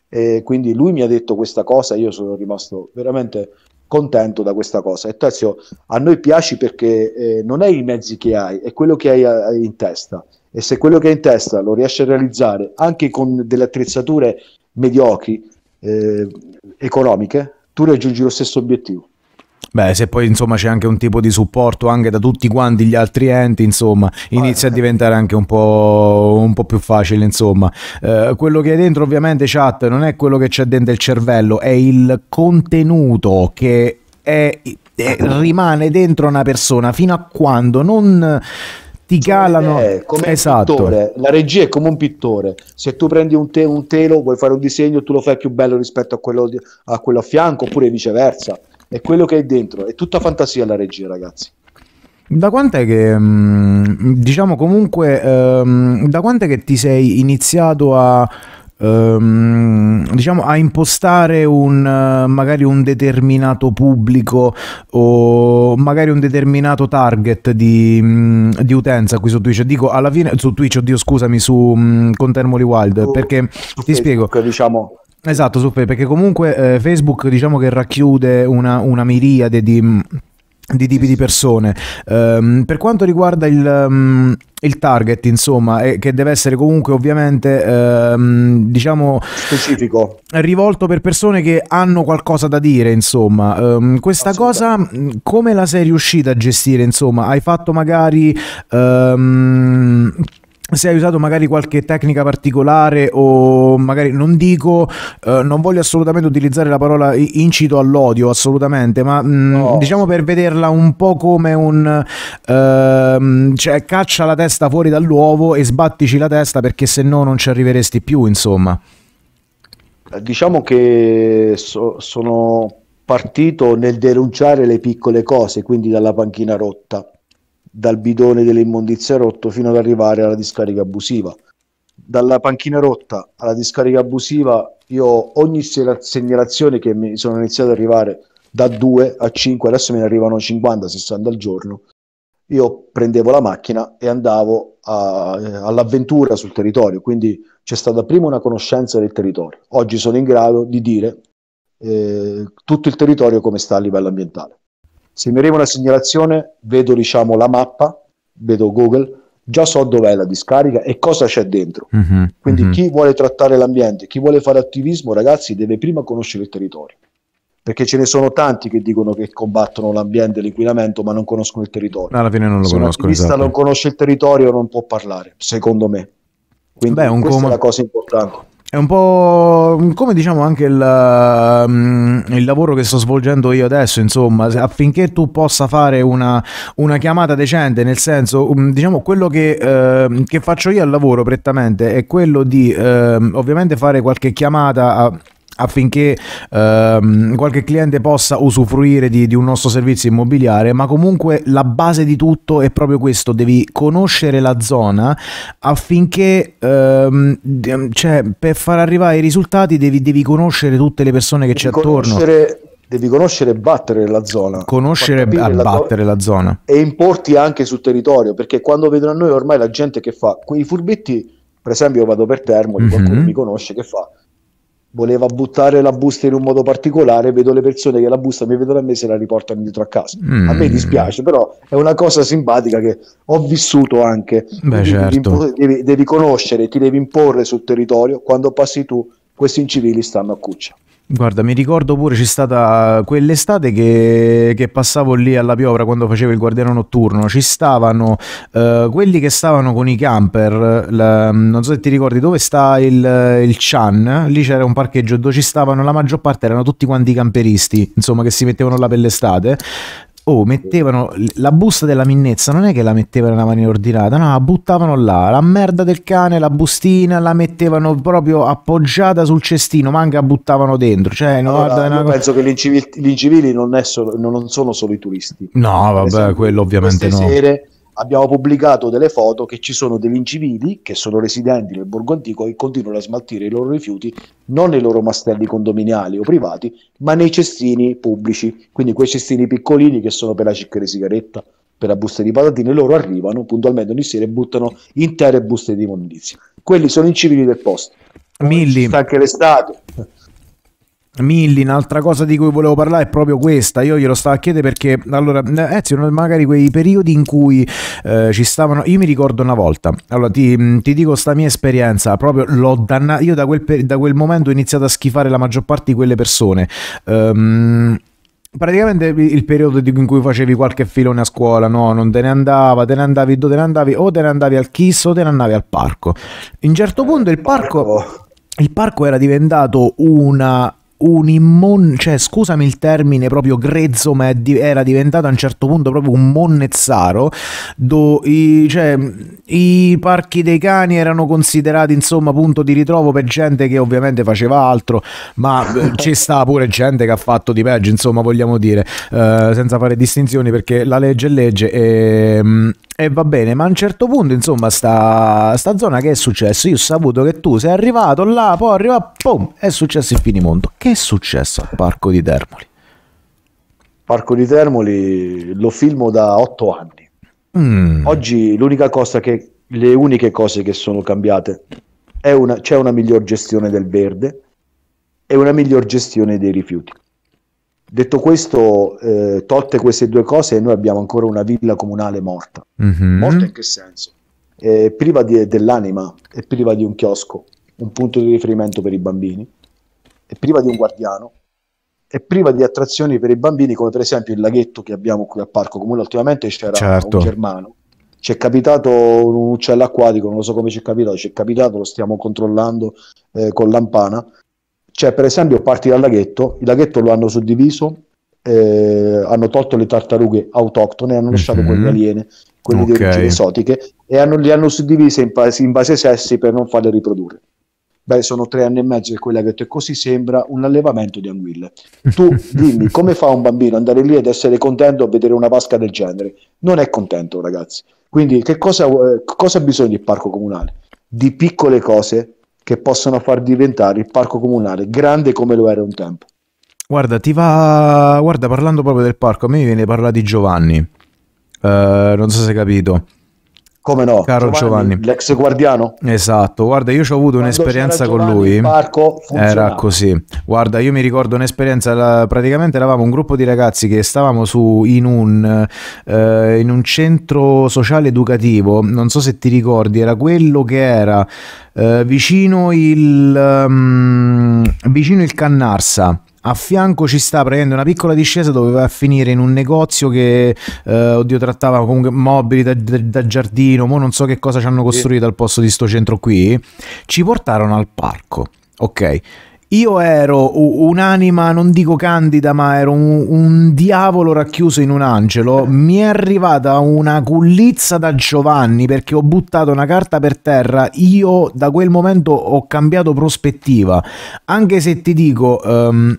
E quindi lui mi ha detto questa cosa, io sono rimasto veramente contento da questa cosa. E Tezio, a noi piaci perché eh, non è i mezzi che hai, è quello che hai, hai eh, in testa. E se quello che hai in testa lo riesci a realizzare anche con delle attrezzature mediocri, eh, economiche, tu raggiungi lo stesso obiettivo. Beh, se poi insomma c'è anche un tipo di supporto anche da tutti quanti gli altri enti, insomma, inizia a eh. diventare anche un po', un po più facile, insomma. Eh, quello che è dentro ovviamente chat non è quello che c'è dentro il cervello, è il contenuto che è, è, rimane dentro una persona fino a quando non ti calano eh, come esatto. pittore. la regia è come un pittore se tu prendi un, te- un, telo vuoi fare un disegno tu lo fai più bello rispetto a quello, di- a quello a fianco oppure viceversa è quello che è dentro, è tutta fantasia la regia ragazzi. Da quant'è che, mm, diciamo comunque, ehm, da quant'è che ti sei iniziato a, ehm, diciamo, a impostare un, eh, magari un determinato pubblico o magari un determinato target di, mm, di utenza qui su Twitch? Dico, alla fine, su Twitch, oddio scusami, su mm, con Termoli Wild, oh, perché ti Facebook, spiego. Diciamo, Esatto, Suppe, perché comunque eh, Facebook diciamo che racchiude una, una miriade di, mm, di, tipi di persone. Um, per quanto riguarda il... Um, il target, insomma, eh, che deve essere comunque ovviamente ehm, diciamo specifico rivolto per persone che hanno qualcosa da dire, insomma. Ehm, questa cosa mm, come la sei riuscita a gestire, insomma? Hai fatto magari ehm, se hai usato magari qualche tecnica particolare o magari non dico, eh, non voglio assolutamente utilizzare la parola incito all'odio, assolutamente, ma mh, mm, diciamo per vederla un po' come un ehm, cioè caccia la testa fuori dall'uovo e sbattici la testa perché se no non ci arriveresti più, insomma. Eh, diciamo che so, sono partito nel denunciare le piccole cose, quindi dalla panchina rotta dal bidone delle immondizie rotto fino ad arrivare alla discarica abusiva. Dalla panchina rotta alla discarica abusiva, io ogni segnalazione che mi sono iniziato ad arrivare da 2 a 5, adesso me ne arrivano 50-60 al giorno, io prendevo la macchina e andavo a, eh, all'avventura sul territorio, quindi c'è stata prima una conoscenza del territorio. Oggi sono in grado di dire eh, tutto il territorio come sta a livello ambientale. Se mi arriva una segnalazione, vedo diciamo, la mappa, vedo Google, già so dov'è la discarica e cosa c'è dentro. Mm-hmm, Quindi mm-hmm. chi vuole trattare l'ambiente, chi vuole fare attivismo, ragazzi, deve prima conoscere il territorio. Perché ce ne sono tanti che dicono che combattono l'ambiente e l'inquinamento, ma non conoscono il territorio. Alla fine non lo Se conosco. Se esatto. non conosce il territorio non può parlare, secondo me. Quindi Beh, questa com- è la cosa importante. È un po' mm, come diciamo anche il, mm, il, lavoro che sto svolgendo io adesso, insomma, affinché tu possa fare una, una chiamata decente, nel senso, mm, diciamo, quello che, eh, che, faccio io al lavoro prettamente è quello di eh, ovviamente fare qualche chiamata a affinché ehm, qualche cliente possa usufruire di, di, un nostro servizio immobiliare, ma comunque la base di tutto è proprio questo, devi conoscere la zona affinché ehm, cioè, per far arrivare i risultati devi, devi conoscere tutte le persone che devi c'è conoscere... attorno devi conoscere e battere la zona. Conoscere e battere la, la, zona. E importi anche sul territorio, perché quando vedono a noi ormai la gente che fa, quei furbetti, per esempio io vado per Termo, mm-hmm. qualcuno mhm. mi conosce, che fa? voleva buttare la busta in un modo particolare, vedo le persone che la busta mi vedono a me se la riportano dietro a casa. Mm. A me mm. dispiace, però è una cosa simpatica che ho vissuto anche. Beh, certo. devi, devi, devi conoscere, ti devi imporre sul territorio, quando passi tu questi incivili stanno a cuccia. Guarda, mi ricordo pure c'è stata quell'estate che, che, passavo lì alla Piovra quando facevo il guardiano notturno. Ci stavano eh, quelli che stavano con i camper. La, non so se ti ricordi dove sta il, il Chan. Lì c'era un parcheggio dove ci stavano la maggior parte, erano tutti quanti camperisti, insomma, che si mettevano là per l'estate oh, mettevano la busta della minnezza, non è che la mettevano in una maniera ordinata, no, la buttavano là, la merda del cane, la bustina, la mettevano proprio appoggiata sul cestino, manca buttavano dentro. Cioè, no, allora, guarda, una... penso che gli incivili, non, solo, non, sono solo i turisti. No, vabbè, quello ovviamente no. Sere, abbiamo pubblicato delle foto che ci sono degli incivili che sono residenti nel borgo antico e continuano a smaltire i loro rifiuti non nei loro mastelli condominiali o privati, ma nei cestini pubblici, quindi quei cestini piccolini che sono per la cicca di sigaretta, per la busta di patatine, loro arrivano puntualmente ogni sera e buttano intere buste di immondizia. Quelli sono incivili del posto. Milli. Sta anche l'estate [laughs] Milli, un'altra cosa di cui volevo parlare è proprio questa. Io glielo stavo a chiedere perché allora Ezio, magari quei periodi in cui eh, ci stavano. Io mi ricordo una volta. Allora, ti, ti dico questa mia esperienza. Proprio l'ho dannata. Io da quel, da quel, momento ho iniziato a schifare la maggior parte di quelle persone. Um, praticamente il periodo in cui facevi qualche filone a scuola, no, non te ne andava, te ne andavi, dove te ne andavi, o te ne andavi al kiss o te ne andavi al parco. In un certo punto il parco, il parco era diventato una un immon... cioè scusami il termine proprio grezzo, ma di... era diventato a un certo punto proprio un monnezzaro, dove I... Cioè, i parchi dei cani erano considerati insomma punto di ritrovo per gente che ovviamente faceva altro, ma eh, [laughs] ci sta pure gente che ha fatto di peggio, insomma vogliamo dire, eh, senza fare distinzioni perché la legge è legge e... Ehm, e va bene, ma a un certo punto, insomma, sta, sta zona che è successo? Io ho saputo che tu sei arrivato là, poi arriva, pum, è successo il finimondo. Che è successo al Parco di Termoli? Parco di Termoli lo filmo da otto anni. Mm. Oggi l'unica cosa che, le uniche cose che sono cambiate, una, c'è una miglior gestione del verde e una miglior gestione dei rifiuti. Detto questo, eh, tolte queste due cose, noi abbiamo ancora una villa comunale morta. Mm-hmm. Morta in che senso? Eh, priva di, dell'anima, è priva di un chiosco, un punto di riferimento per i bambini, è priva di un guardiano, è priva di attrazioni per i bambini, come per esempio il laghetto che abbiamo qui al Parco Comune. Ultimamente c'era certo. un germano, ci è capitato un uccello acquatico, non lo so come ci è capitato, ci è capitato, lo stiamo controllando eh, con l'ampana cioè, per esempio, parti dal laghetto, il laghetto lo hanno suddiviso, eh, hanno tolto le tartarughe autoctone, hanno lasciato mm-hmm. quelle mhm. aliene, quelle okay. di origini esotiche, e hanno, li hanno suddivise in, in base ai sessi per non farle riprodurre. Beh, sono tre anni e mezzo che quel laghetto è così, sembra un allevamento di anguille. Tu [laughs] dimmi come fa un bambino ad andare lì ed essere contento a vedere una vasca del genere? Non è contento, ragazzi. Quindi, che cosa, eh, cosa ha bisogno il parco comunale? Di piccole cose che possano far diventare il parco comunale grande come lo era un tempo. Guarda, ti va. Guarda, parlando proprio del parco, a me viene parlato di Giovanni. Uh, non so se hai capito. Come no? Caro Giovanni, Giovanni, L'ex guardiano? Esatto, guarda, io ci ho avuto Quando un'esperienza con lui. Parco era così. Guarda, io mi ricordo un'esperienza, la, praticamente eravamo un gruppo di ragazzi che stavamo su, in, un, eh, in un centro sociale educativo, non so se ti ricordi, era quello che era eh, vicino, il, um, vicino il Cannarsa a fianco ci sta prendendo una piccola discesa dove va a finire in un negozio che eh, oddio trattava comunque mobili da, da, da, giardino mo non so che cosa ci hanno costruito al posto di sto centro qui ci portarono al parco ok io ero un'anima, non dico candida, ma ero un, un diavolo racchiuso in un angelo. Mi è arrivata una cullizza da Giovanni perché ho buttato una carta per terra. Io da quel momento ho cambiato prospettiva. Anche se ti dico... Um,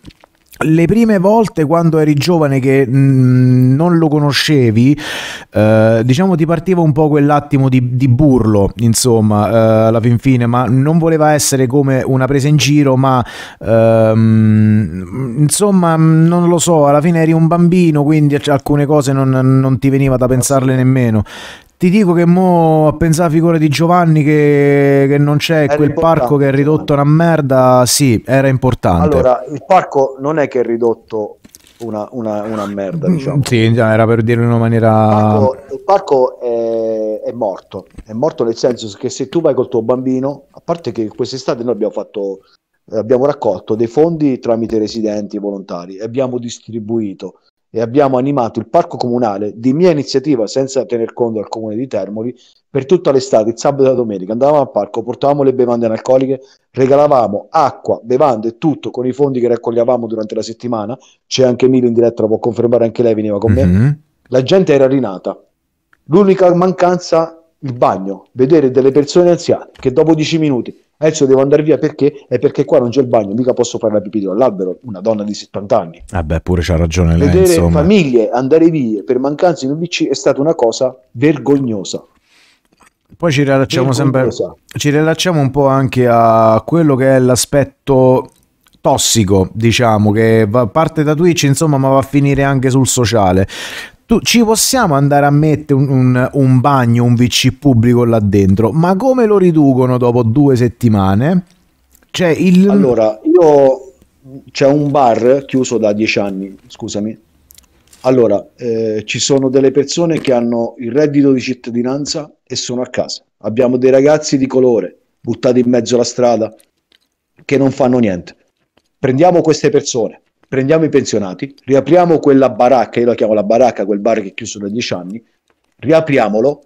le prime volte quando eri giovane che mh, mm, non lo conoscevi, eh, diciamo ti partiva un po' quell'attimo di, di burlo, insomma, eh, alla fin fine, ma non voleva essere come una presa in giro, ma ehm, insomma, non lo so, alla fine eri un bambino, quindi alcune cose non, non ti veniva da pensarle nemmeno. Ti dico che mo a pensare a figura di Giovanni che, che non c'è, era quel parco che è ridotto una merda, sì, era importante. Allora, il parco non è che è ridotto una, una, una merda, mm, diciamo. Sì, era per dirlo in una maniera... Il parco, il parco è, è, morto, è morto nel senso che se tu vai col tuo bambino, a parte che quest'estate noi abbiamo fatto, abbiamo raccolto dei fondi tramite residenti volontari e abbiamo distribuito e abbiamo animato il parco comunale di mia iniziativa senza tener conto al comune di Termoli per tutta l'estate, il sabato e la domenica andavamo al parco, portavamo le bevande analcoliche, regalavamo acqua, bevande e tutto con i fondi che raccoglievamo durante la settimana. C'è anche Milo in diretta, lo può confermare anche lei, veniva con mm-hmm. me. La gente era rinata. L'unica mancanza il bagno, vedere delle persone anziane che dopo dieci minuti adesso eh, devo andare via perché? È perché qua non c'è il bagno, mica posso fare la pipì dell'albero, una donna di 70 anni. Eh pure c'ha ragione lei, Vedere insomma. famiglie andare via per mancanza di un bici è stata una cosa vergognosa. Poi ci rilacciamo sempre, ci rilacciamo un po' anche a quello che è l'aspetto tossico, diciamo, che va, parte da Twitch, insomma, ma va a finire anche sul sociale tu, ci possiamo andare a mettere un, un, un bagno, un VC pubblico là dentro, ma come lo riducono dopo due settimane? Cioè, il... Allora, io c'è un bar chiuso da dieci anni, scusami. Allora, eh, ci sono delle persone che hanno il reddito di cittadinanza e sono a casa. Abbiamo dei ragazzi di colore buttati in mezzo alla strada che non fanno niente. Prendiamo queste persone, prendiamo i pensionati, riapriamo quella baracca, io la chiamo la baracca, quel bar che è chiuso da dieci anni, riapriamolo,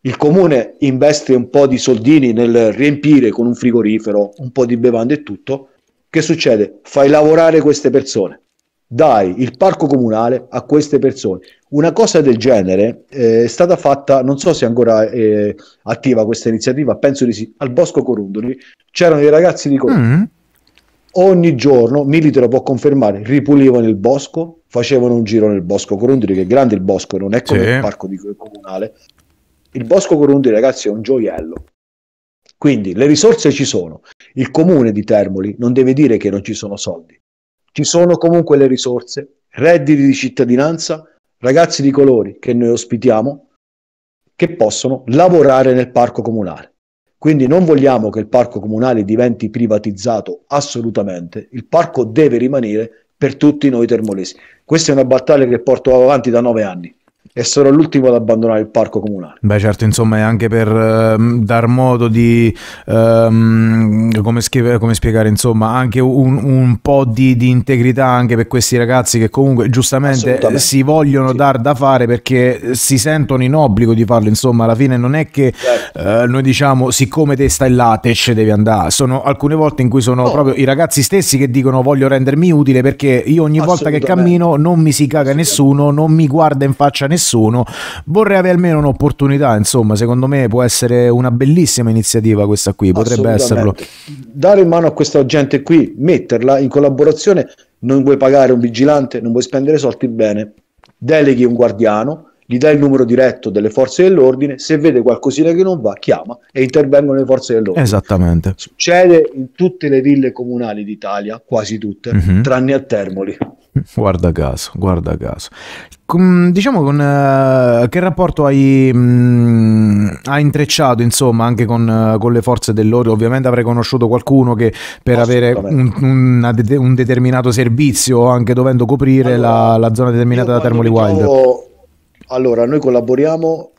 il comune investe un po' di soldini nel riempire con un frigorifero, un po' di bevande e tutto, che succede? Fai lavorare queste persone, dai il parco comunale a queste persone. Una cosa del genere eh, è stata fatta, non so se è ancora eh, attiva questa iniziativa, penso di sì, al Bosco Corundoli, c'erano dei ragazzi di Corundoli. Mm ogni giorno, Milito lo può confermare, ripulivano il bosco, facevano un giro nel bosco Corundiri, che è grande il bosco, non è come sì. il parco di comunale. Il bosco Corundiri, ragazzi, è un gioiello. Quindi le risorse ci sono. Il comune di Termoli non deve dire che non ci sono soldi. Ci sono comunque le risorse, redditi di cittadinanza, ragazzi di colori che noi ospitiamo, che possono lavorare nel parco comunale. Quindi non vogliamo che il parco comunale diventi privatizzato assolutamente, il parco deve rimanere per tutti noi termolesi. Questa è una battaglia che porto avanti da nove anni e sono l'ultimo ad abbandonare il parco comunale. Beh, certo, insomma, è anche per ehm, dar modo di ehm, come, scrive, come, spiegare, insomma, anche un, un po' di, di, integrità anche per questi ragazzi che comunque giustamente si vogliono sì. dar da fare perché si sentono in obbligo di farlo. Insomma, alla fine non è che certo. eh, noi diciamo siccome te stai là, te ci devi andare. Sono alcune volte in cui sono oh. proprio i ragazzi stessi che dicono voglio rendermi utile perché io ogni volta che cammino non mi si caga nessuno, non mi guarda in faccia nessuno nessuno. Vorrei avere almeno un'opportunità, insomma, secondo me può essere una bellissima iniziativa questa qui, potrebbe esserlo. Dare in mano a questa gente qui, metterla in collaborazione, non vuoi pagare un vigilante, non vuoi spendere soldi bene, deleghi un guardiano, gli dai il numero diretto delle forze dell'ordine, se vede qualcosina che non va, chiama e intervengono le forze dell'ordine. Esattamente. Succede in tutte le ville comunali d'Italia, quasi tutte, mm-hmm. tranne a Termoli. [laughs] guarda caso, guarda caso. diciamo con uh, che rapporto hai, mh, mm, hai, intrecciato insomma anche con, uh, con le forze dell'ordine? Ovviamente avrei conosciuto qualcuno che per avere un, un, un, determinato servizio, anche dovendo coprire allora, la, la, zona determinata da Termoli Wild. Trovo... Allora, noi collaboriamo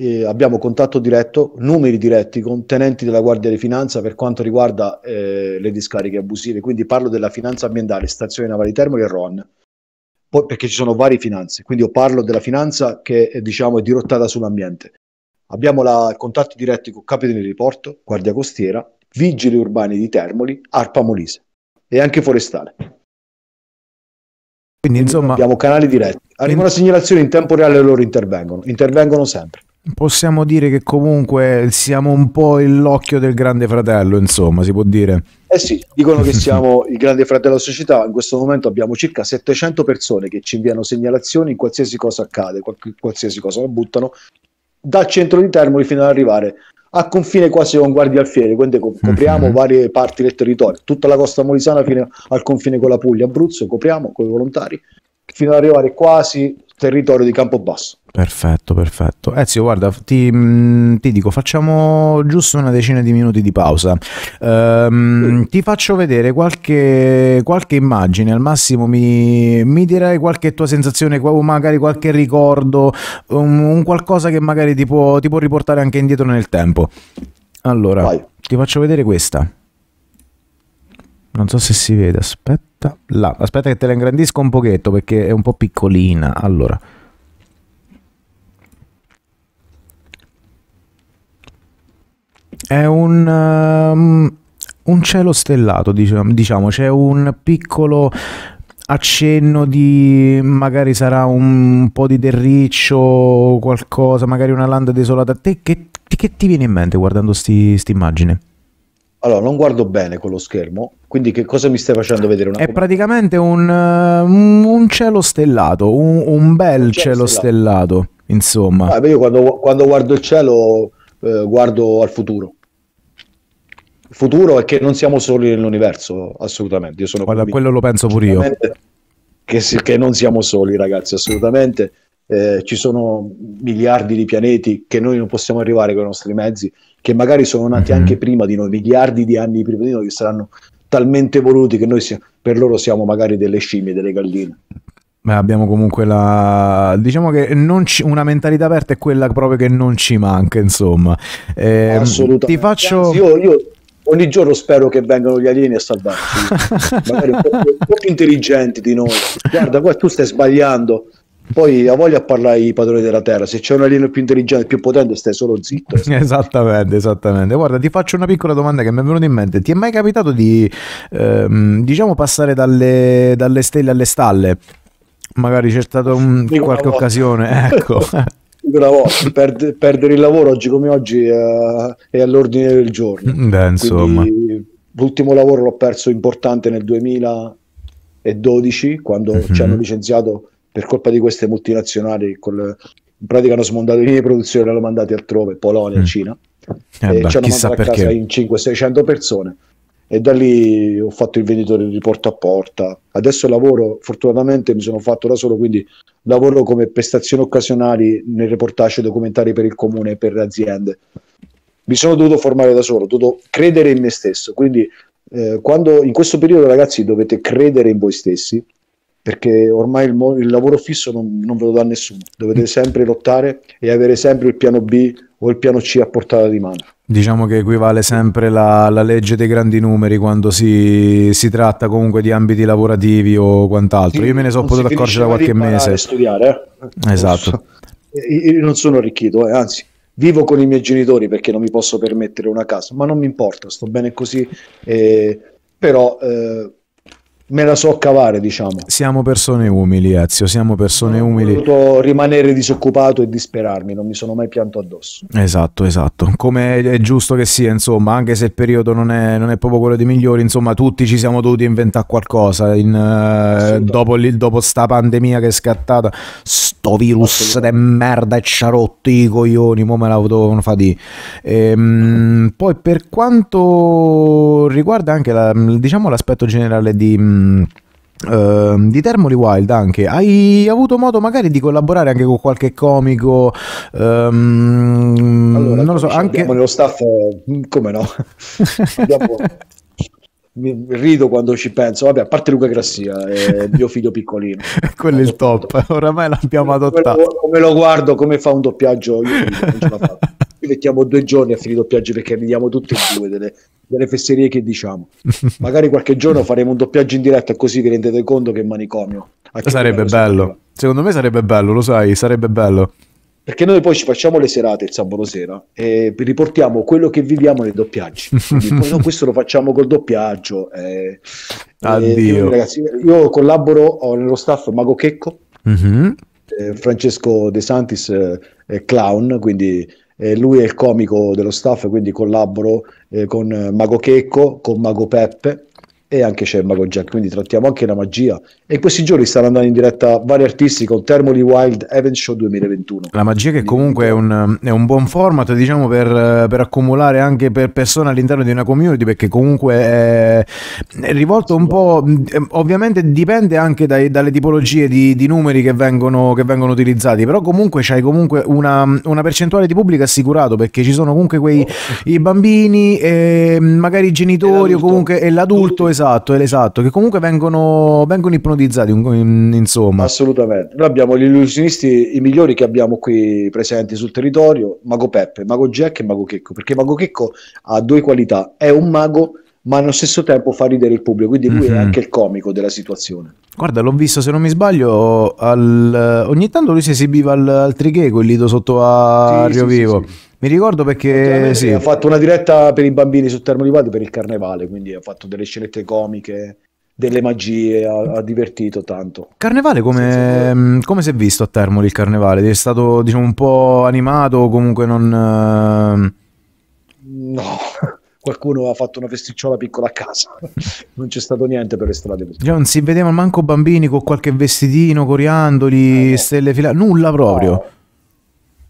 eh, abbiamo contatto diretto, numeri diretti con tenenti della Guardia di Finanza per quanto riguarda eh, le discariche abusive, quindi parlo della finanza ambientale, stazione navali Termoli e RON, Poi, perché ci sono varie finanze, quindi io parlo della finanza che è, eh, diciamo, è dirottata sull'ambiente. Abbiamo la, contatti diretti con Capitani di riporto, Guardia Costiera, Vigili Urbani di Termoli, Arpa Molise e anche Forestale. Quindi, insomma, abbiamo canali diretti. Arriva una segnalazione in tempo reale e loro intervengono, intervengono sempre. Possiamo dire che comunque siamo un po' l'occhio del grande fratello, insomma, si può dire. Eh sì, dicono che [laughs] siamo il grande fratello della società, in questo momento abbiamo circa 700 persone che ci inviano segnalazioni in qualsiasi cosa accade, qualsiasi cosa la buttano, dal centro di Termoli fino ad arrivare a confine quasi con Guardia Alfiere, quindi mhm. copriamo mm-hmm. varie parti del territorio, tutta la costa molisana fino al confine con la Puglia, Abruzzo, copriamo con i volontari, fino ad arrivare quasi territorio di Campobasso. Perfetto, perfetto. Ezio, guarda, ti, mm, ti, dico, facciamo giusto una decina di minuti di pausa. Ehm, ti faccio vedere qualche, qualche immagine, al massimo mi, mi dirai qualche tua sensazione, magari qualche ricordo, un, un qualcosa che magari ti può, ti può, riportare anche indietro nel tempo. Allora, Vai. ti faccio vedere questa. Non so se si vede, aspetta là. Aspetta che te la ingrandisco un pochetto perché è un po' piccolina. Allora. È un, um, un cielo stellato, diciamo, diciamo. c'è un piccolo accenno di magari sarà un po' di terriccio, qualcosa, magari una landa desolata. Te che, che ti viene in mente guardando questa immagine? Allora, non guardo bene quello schermo, quindi che cosa mi stai facendo vedere? Una... È praticamente un, eh, un cielo stellato, un, un bel un cielo, cielo stellato, stellato insomma. Ah, io quando, quando, guardo il cielo eh, guardo al futuro. Il futuro è che non siamo soli nell'universo, assolutamente. Io sono Guarda, quello lo penso pure io. Che, che, non siamo soli, ragazzi, assolutamente. Eh, ci sono miliardi di pianeti che noi non possiamo arrivare con i nostri mezzi che magari sono nati mm-hmm. anche mhm. prima di noi, miliardi di anni prima di noi, che saranno talmente evoluti che noi siamo, per loro siamo magari delle scimmie, delle galline. Beh, abbiamo comunque la. Diciamo che ci... una mentalità aperta è quella proprio che non ci manca, insomma. Eh, Assolutamente. Ti faccio. Anzi, io, io ogni giorno spero che vengano gli alieni a salvarci, [laughs] magari un po', un po', più intelligenti di noi. Guarda, qua tu stai sbagliando. Poi ha voglia a parlare i padroni della terra, se c'è un alieno più intelligente, più potente, stai solo zitto. [laughs] Esattamente, esattamente. Guarda, ti faccio una piccola domanda che mi è venuta in mente. Ti è mai capitato di, ehm, diciamo, passare dalle, dalle, stelle alle stalle? Magari c'è stata un, qualche volta. occasione, [laughs] ecco. una volta per, perdere il lavoro oggi come oggi eh, è all'ordine del giorno. Beh, insomma. Quindi, l'ultimo lavoro l'ho perso importante nel 2012 quando mm-hmm. ci hanno mhm. licenziato per colpa di queste multinazionali col, in pratica hanno smontato le linee di produzione e le hanno mandate altrove, Polonia, mm. Cina eh e beh, ci hanno mandato perché. casa in 500-600 persone e da lì ho fatto il venditore di porta a porta adesso lavoro, fortunatamente mi sono fatto da solo quindi lavoro come prestazioni occasionali nel reportage documentari per il comune e per le aziende mi sono dovuto formare da solo, ho dovuto credere in me stesso quindi eh, quando, in questo periodo ragazzi dovete credere in voi stessi perché ormai il, mo- il lavoro fisso non, non, ve lo dà nessuno, dovete mm. sempre lottare e avere sempre il piano B o il piano C a portata di mano. Diciamo che equivale sempre la, la legge dei grandi numeri quando si, si, tratta comunque di ambiti lavorativi o quant'altro. Sì, Io me ne sono potuto accorgere da qualche mese. Studiare, eh? Esatto. Io non sono arricchito, eh, anzi, vivo con i miei genitori perché non mi posso permettere una casa, ma non mi importa, sto bene così. Eh, però eh, me la so cavare, diciamo. Siamo persone umili, Ezio, siamo persone non umili. Ho voluto rimanere disoccupato e disperarmi, non mi sono mai pianto addosso. Esatto, esatto. Come è giusto che sia, insomma, anche se il periodo non è, non è proprio quello dei migliori, insomma, tutti ci siamo dovuti inventare qualcosa in, eh, dopo, lì, dopo sta pandemia che è scattata, sto virus de merda e ci ha rotto i coglioni, mo me la dovevano fare di. Ehm, poi per quanto riguarda anche la, diciamo, l'aspetto generale di mm, ehm, di Termoli Wild anche hai avuto modo magari di collaborare anche con qualche comico um, allora, non lo so cioè, anche nello staff come no mi rido quando ci penso vabbè a parte Luca Grassia e mio figlio piccolino [laughs] quello è il top oramai l'abbiamo adottato come lo, come lo guardo come fa un doppiaggio io non ce la faccio ci mettiamo due giorni a finire i doppiaggi perché ridiamo tutte e due delle, delle fesserie che diciamo. [laughs] Magari qualche giorno faremo un doppiaggio in diretta così vi rendete conto che manicomio. sarebbe bello. Parla. Secondo me sarebbe bello, lo sai, sarebbe bello. Perché noi poi ci facciamo le serate il sabato sera e riportiamo quello che viviamo nei doppiaggi. Quindi [laughs] poi no, questo lo facciamo col doppiaggio. Eh, eh Addio. Eh, ragazzi, io collaboro ho nello staff Mago Checco. Mm-hmm. Francesco De Santis eh, è clown, quindi eh, lui è il comico dello staff, quindi collaboro eh, con eh, Mago Checco, con Mago Peppe e anche c'è il Mago Jack, quindi trattiamo anche la magia. E in questi giorni stanno andando in diretta vari artisti con Termoli Wild Event Show 2021. La magia che comunque è un, è un buon format, diciamo, per, per, accumulare anche per persone all'interno di una community, perché comunque è, è rivolto un po'... Ovviamente dipende anche dai, dalle tipologie di, di numeri che vengono, che vengono, utilizzati, però comunque c'hai comunque una, una percentuale di pubblico assicurato, perché ci sono comunque quei oh. i bambini, magari i genitori o comunque l'adulto, esatto esatto, esatto, che comunque vengono, vengono ipnotizzati, insomma. Assolutamente. Noi abbiamo gli illusionisti i migliori che abbiamo qui presenti sul territorio, Mago Peppe, Mago Jack e Mago Checco, perché Mago Checco ha due qualità, è un mago ma allo stesso tempo fa ridere il pubblico, quindi lui mm-hmm. è mhm. anche il comico della situazione. Guarda, l'ho visto, se non mi sbaglio, al... Eh, ogni tanto lui si esibiva al, al Triché, quell'ito sotto a sì, Rio sì, Vivo. Sì, mi ricordo perché sì. ha fatto una diretta per i bambini su Termo di Padre per il carnevale, quindi ha fatto delle scenette comiche, delle magie, ha, ha divertito tanto. Carnevale come, mm, come si è visto a Termoli il carnevale? È stato diciamo, un po' animato o comunque non... Eh, no, qualcuno ha fatto una vesticciola piccola a casa, [laughs] non c'è stato niente per le strade. Già non si vedeva manco bambini con qualche vestitino, coriandoli, eh, stelle filate, nulla proprio. No.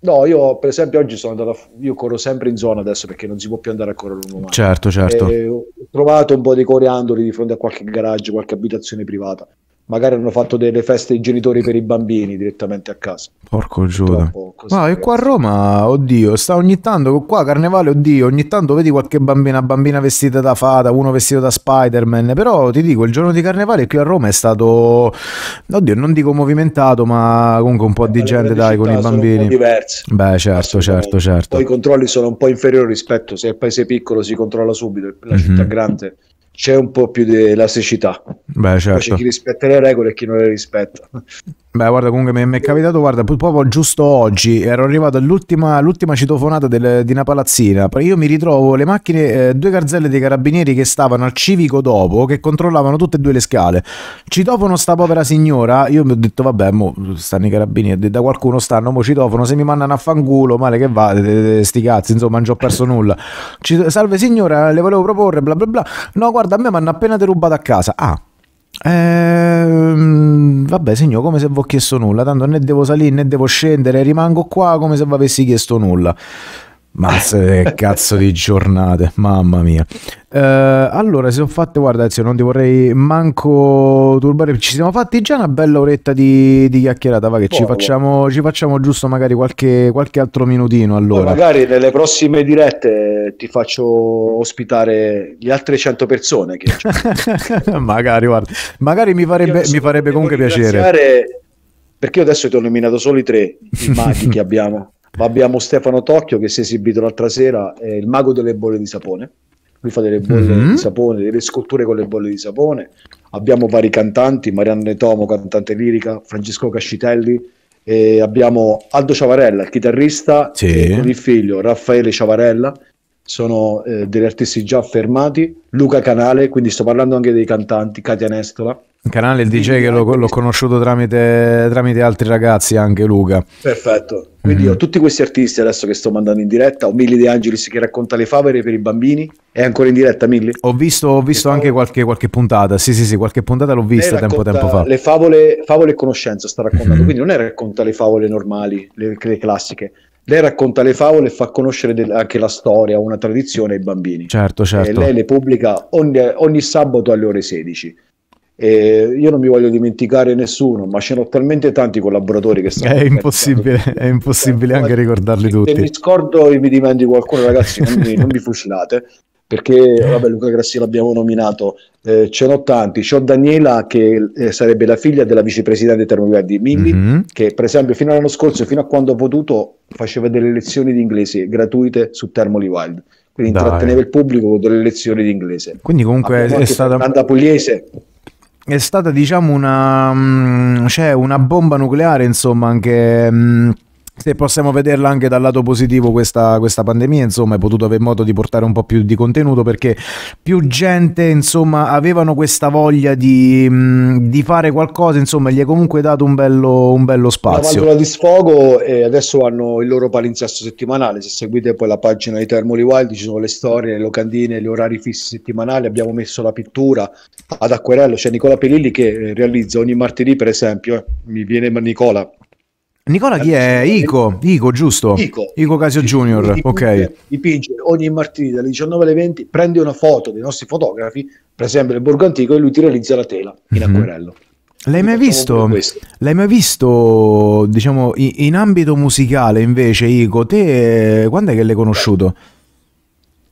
No, io per esempio oggi sono andato, a, io corro sempre in zona adesso perché non si può più andare a correre un Certo, certo. E ho trovato un po' di coriandoli di fronte a qualche garage, qualche abitazione privata magari hanno fatto delle feste ai genitori per i bambini direttamente a casa. Porco Giuda. Ma e qua a Roma, oddio, sta ogni tanto, qua a Carnevale, oddio, ogni tanto vedi qualche bambina, bambina vestita da fata, uno vestito da Spider-Man, però ti dico, il giorno di Carnevale qui a Roma è stato, oddio, non dico movimentato, ma comunque un po' di eh, gente, dai, con i bambini. Sono diversi. Beh, certo, certo, certo. Poi i controlli sono un po' inferiori rispetto, se il paese piccolo si controlla subito, la mhm. città mm-hmm. grande c'è un po' più di elasticità. Beh, certo. c'è chi rispetta le regole e chi non le rispetta. Beh, guarda, comunque mi, è capitato, guarda, proprio giusto oggi ero arrivato all'ultima l'ultima citofonata del, di una palazzina. Io mi ritrovo le macchine, eh, due garzelle dei carabinieri che stavano al civico dopo, che controllavano tutte e due le scale. Citofono sta povera signora, io mi ho detto, vabbè, mo stanno i carabinieri, da qualcuno stanno, mo citofono, se mi mandano a fangulo, male che va, sti cazzi, insomma, non ci ho perso nulla. Cito, salve signora, le volevo proporre, bla bla bla. No, guarda, a me mi hanno appena derubato a casa. Ah. Ehm vabbè signor come se vi ho chiesto nulla, tanto né devo salire né devo scendere, rimango qua come se vi avessi chiesto nulla. Ma se [laughs] cazzo di giornate, mamma mia. Eh, allora, se ho fatto, guarda, zio, non ti vorrei manco turbare. Ci siamo fatti già una bella oretta di, di chiacchierata. Va che ci boh. facciamo, ci facciamo, giusto magari qualche, qualche altro minutino. Allora. Poi magari nelle prossime dirette ti faccio ospitare le altre 100 persone. Che... [laughs] magari, guarda, magari mi farebbe, mi farebbe comunque piacere. Perché io adesso ti ho nominato solo i tre i [laughs] maghi che abbiamo ma abbiamo Stefano Tocchio che si è esibito l'altra sera, è il mago delle bolle di sapone. Lui fa delle bolle mm-hmm. di sapone, delle sculture con le bolle di sapone. Abbiamo vari cantanti, Marianne Tomo, cantante lirica, Francesco Cascitelli, abbiamo Aldo Ciavarella, il chitarrista, sì. con il figlio Raffaele Ciavarella, sono eh, degli artisti già affermati, Luca Canale, quindi sto parlando anche dei cantanti, Katia Nestola. Canale il DJ che l'ho, l'ho conosciuto tramite, tramite, altri ragazzi, anche Luca. Perfetto, quindi mm-hmm. ho tutti questi artisti adesso che sto mandando in diretta, ho Milly De Angelis che racconta le favere per i bambini, è ancora in diretta Milly? Ho visto, ho visto anche qualche, qualche, puntata, sì sì sì, qualche puntata l'ho vista tempo, tempo fa. Le favole, favole e conoscenza sta raccontando, mm-hmm. quindi non è racconta le favole normali, le, le classiche, lei racconta le favole e fa conoscere del, anche la storia, una tradizione ai bambini. Certo, certo. E lei le pubblica ogni, ogni sabato alle ore 16. E io non mi voglio dimenticare nessuno, ma ce n'ho talmente tanti collaboratori che stanno. È impossibile, è impossibile anche ricordarli tutti. Se mi scordo e mi dimentico qualcuno, ragazzi, non mi, non mi fucilate perché vabbè, Luca Grassi l'abbiamo nominato, eh, ce n'ho tanti, c'ho Daniela che eh, sarebbe la figlia della vicepresidente Termoverdi Milli, mm-hmm. che per esempio fino all'anno scorso, fino a quando ho potuto, faceva delle lezioni di inglese gratuite su Termoli Wild, quindi Dai. intratteneva il pubblico con delle lezioni di inglese. Quindi comunque è, stata... Fernanda Pugliese, è stata diciamo una, mm, cioè, una bomba nucleare insomma anche mm, se possiamo vederla anche dal lato positivo questa, questa pandemia, insomma, è potuto avere modo di portare un po' più di contenuto perché più gente, insomma, avevano questa voglia di, di fare qualcosa, insomma, gli è comunque dato un bello, un bello spazio. la valvola di sfogo e eh, adesso hanno il loro palinsesto settimanale, se seguite poi la pagina di Termoli Wild ci sono le storie, le locandine, gli orari fissi settimanali, abbiamo messo la pittura ad acquerello, c'è Nicola Pelilli che eh, realizza ogni martedì, per esempio, eh, mi viene Nicola Nicola chi è? Ico, Ico giusto? Ico, Ico Casio Junior, ok. Dipinge ogni martedì dalle 19 alle 20, prende una foto dei nostri fotografi, per esempio del Borgo Antico, e lui ti realizza la tela in mhm. acquerello. Mm-hmm. L'hai mai, visto, l'hai mai visto, diciamo, in ambito musicale invece, Ico, te quando è che l'hai conosciuto?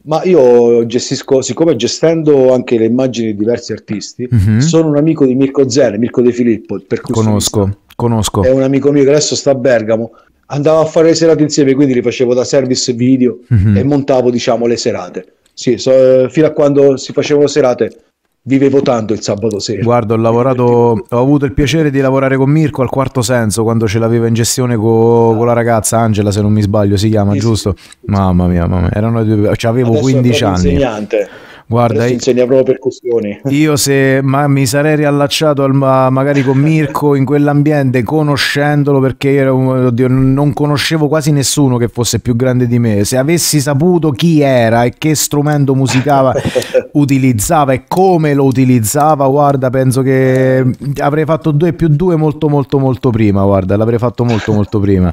Ma io gestisco, siccome gestendo anche le immagini di diversi artisti, mm-hmm. sono un amico di Mirko Zene, Mirko De Filippo, il percussionista. Conosco conosco. È un amico mio che adesso sta a Bergamo. Andavo a fare le serate insieme, quindi li facevo da service video mm-hmm. e montavo, diciamo, le serate. Sì, so, fino a quando si facevano serate vivevo tanto il sabato sera. Guarda, ho lavorato, ho avuto il piacere di lavorare con Mirko al quarto senso quando ce l'aveva in gestione co, ah. con la ragazza Angela, se non mi sbaglio, si chiama, sì, giusto? Sì, sì. Mamma mia, mamma mia. erano due, cioè, avevo Adesso 15 anni. Insegnante. Guarda, io, insegna proprio percussioni. [laughs] Io se ma, mi sarei riallacciato al, magari con Mirko in quell'ambiente conoscendolo perché ero, oddio, non conoscevo quasi nessuno che fosse più grande di me. Se avessi saputo chi era e che strumento musicava [laughs] utilizzava e come lo utilizzava, guarda, penso che avrei fatto 2 più 2 molto molto molto prima, guarda, l'avrei fatto molto molto prima.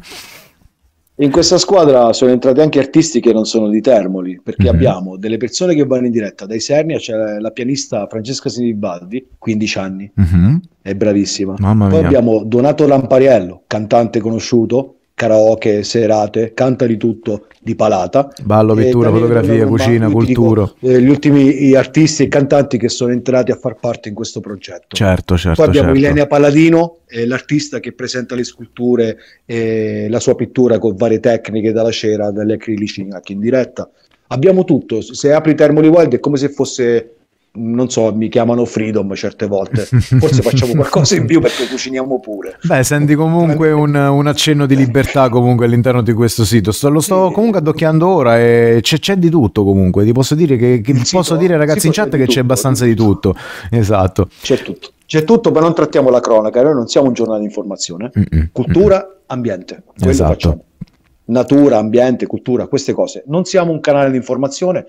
In questa squadra sono entrati anche artisti che non sono di Termoli, perché mm-hmm. abbiamo delle persone che vanno in diretta, dai Sernia c'è cioè la pianista Francesca Sinibaldi, 15 anni, mm-hmm. è bravissima. Poi abbiamo Donato Lampariello, cantante conosciuto, karaoke, serate, canta di tutto di palata. Ballo, pittura, fotografia, cucina, cultura. Eh, gli ultimi artisti e cantanti che sono entrati a far parte in questo progetto. Certo, certo. Poi abbiamo certo. Ilenia Paladino, eh, l'artista che presenta le sculture e la sua pittura con varie tecniche, dalla cera, dagli acrilici anche in diretta. Abbiamo tutto, se apri Termoli Wild è come se fosse non so, mi chiamano Freedom certe volte, forse facciamo [laughs] qualcosa in più perché cuciniamo pure. Beh, senti comunque un, un accenno di libertà comunque all'interno di questo sito, sto, lo sto comunque addocchiando ora e c'è, c'è, di tutto comunque, ti posso dire, che, che sito, posso dire ragazzi in chat che tutto, c'è abbastanza di tutto. di tutto, esatto. C'è tutto, c'è tutto ma non trattiamo la cronaca, noi non siamo un giornale di informazione, Mm-mm. cultura, mm, mm. ambiente, quello esatto. facciamo. Natura, ambiente, cultura, queste cose. Non siamo un canale di informazione,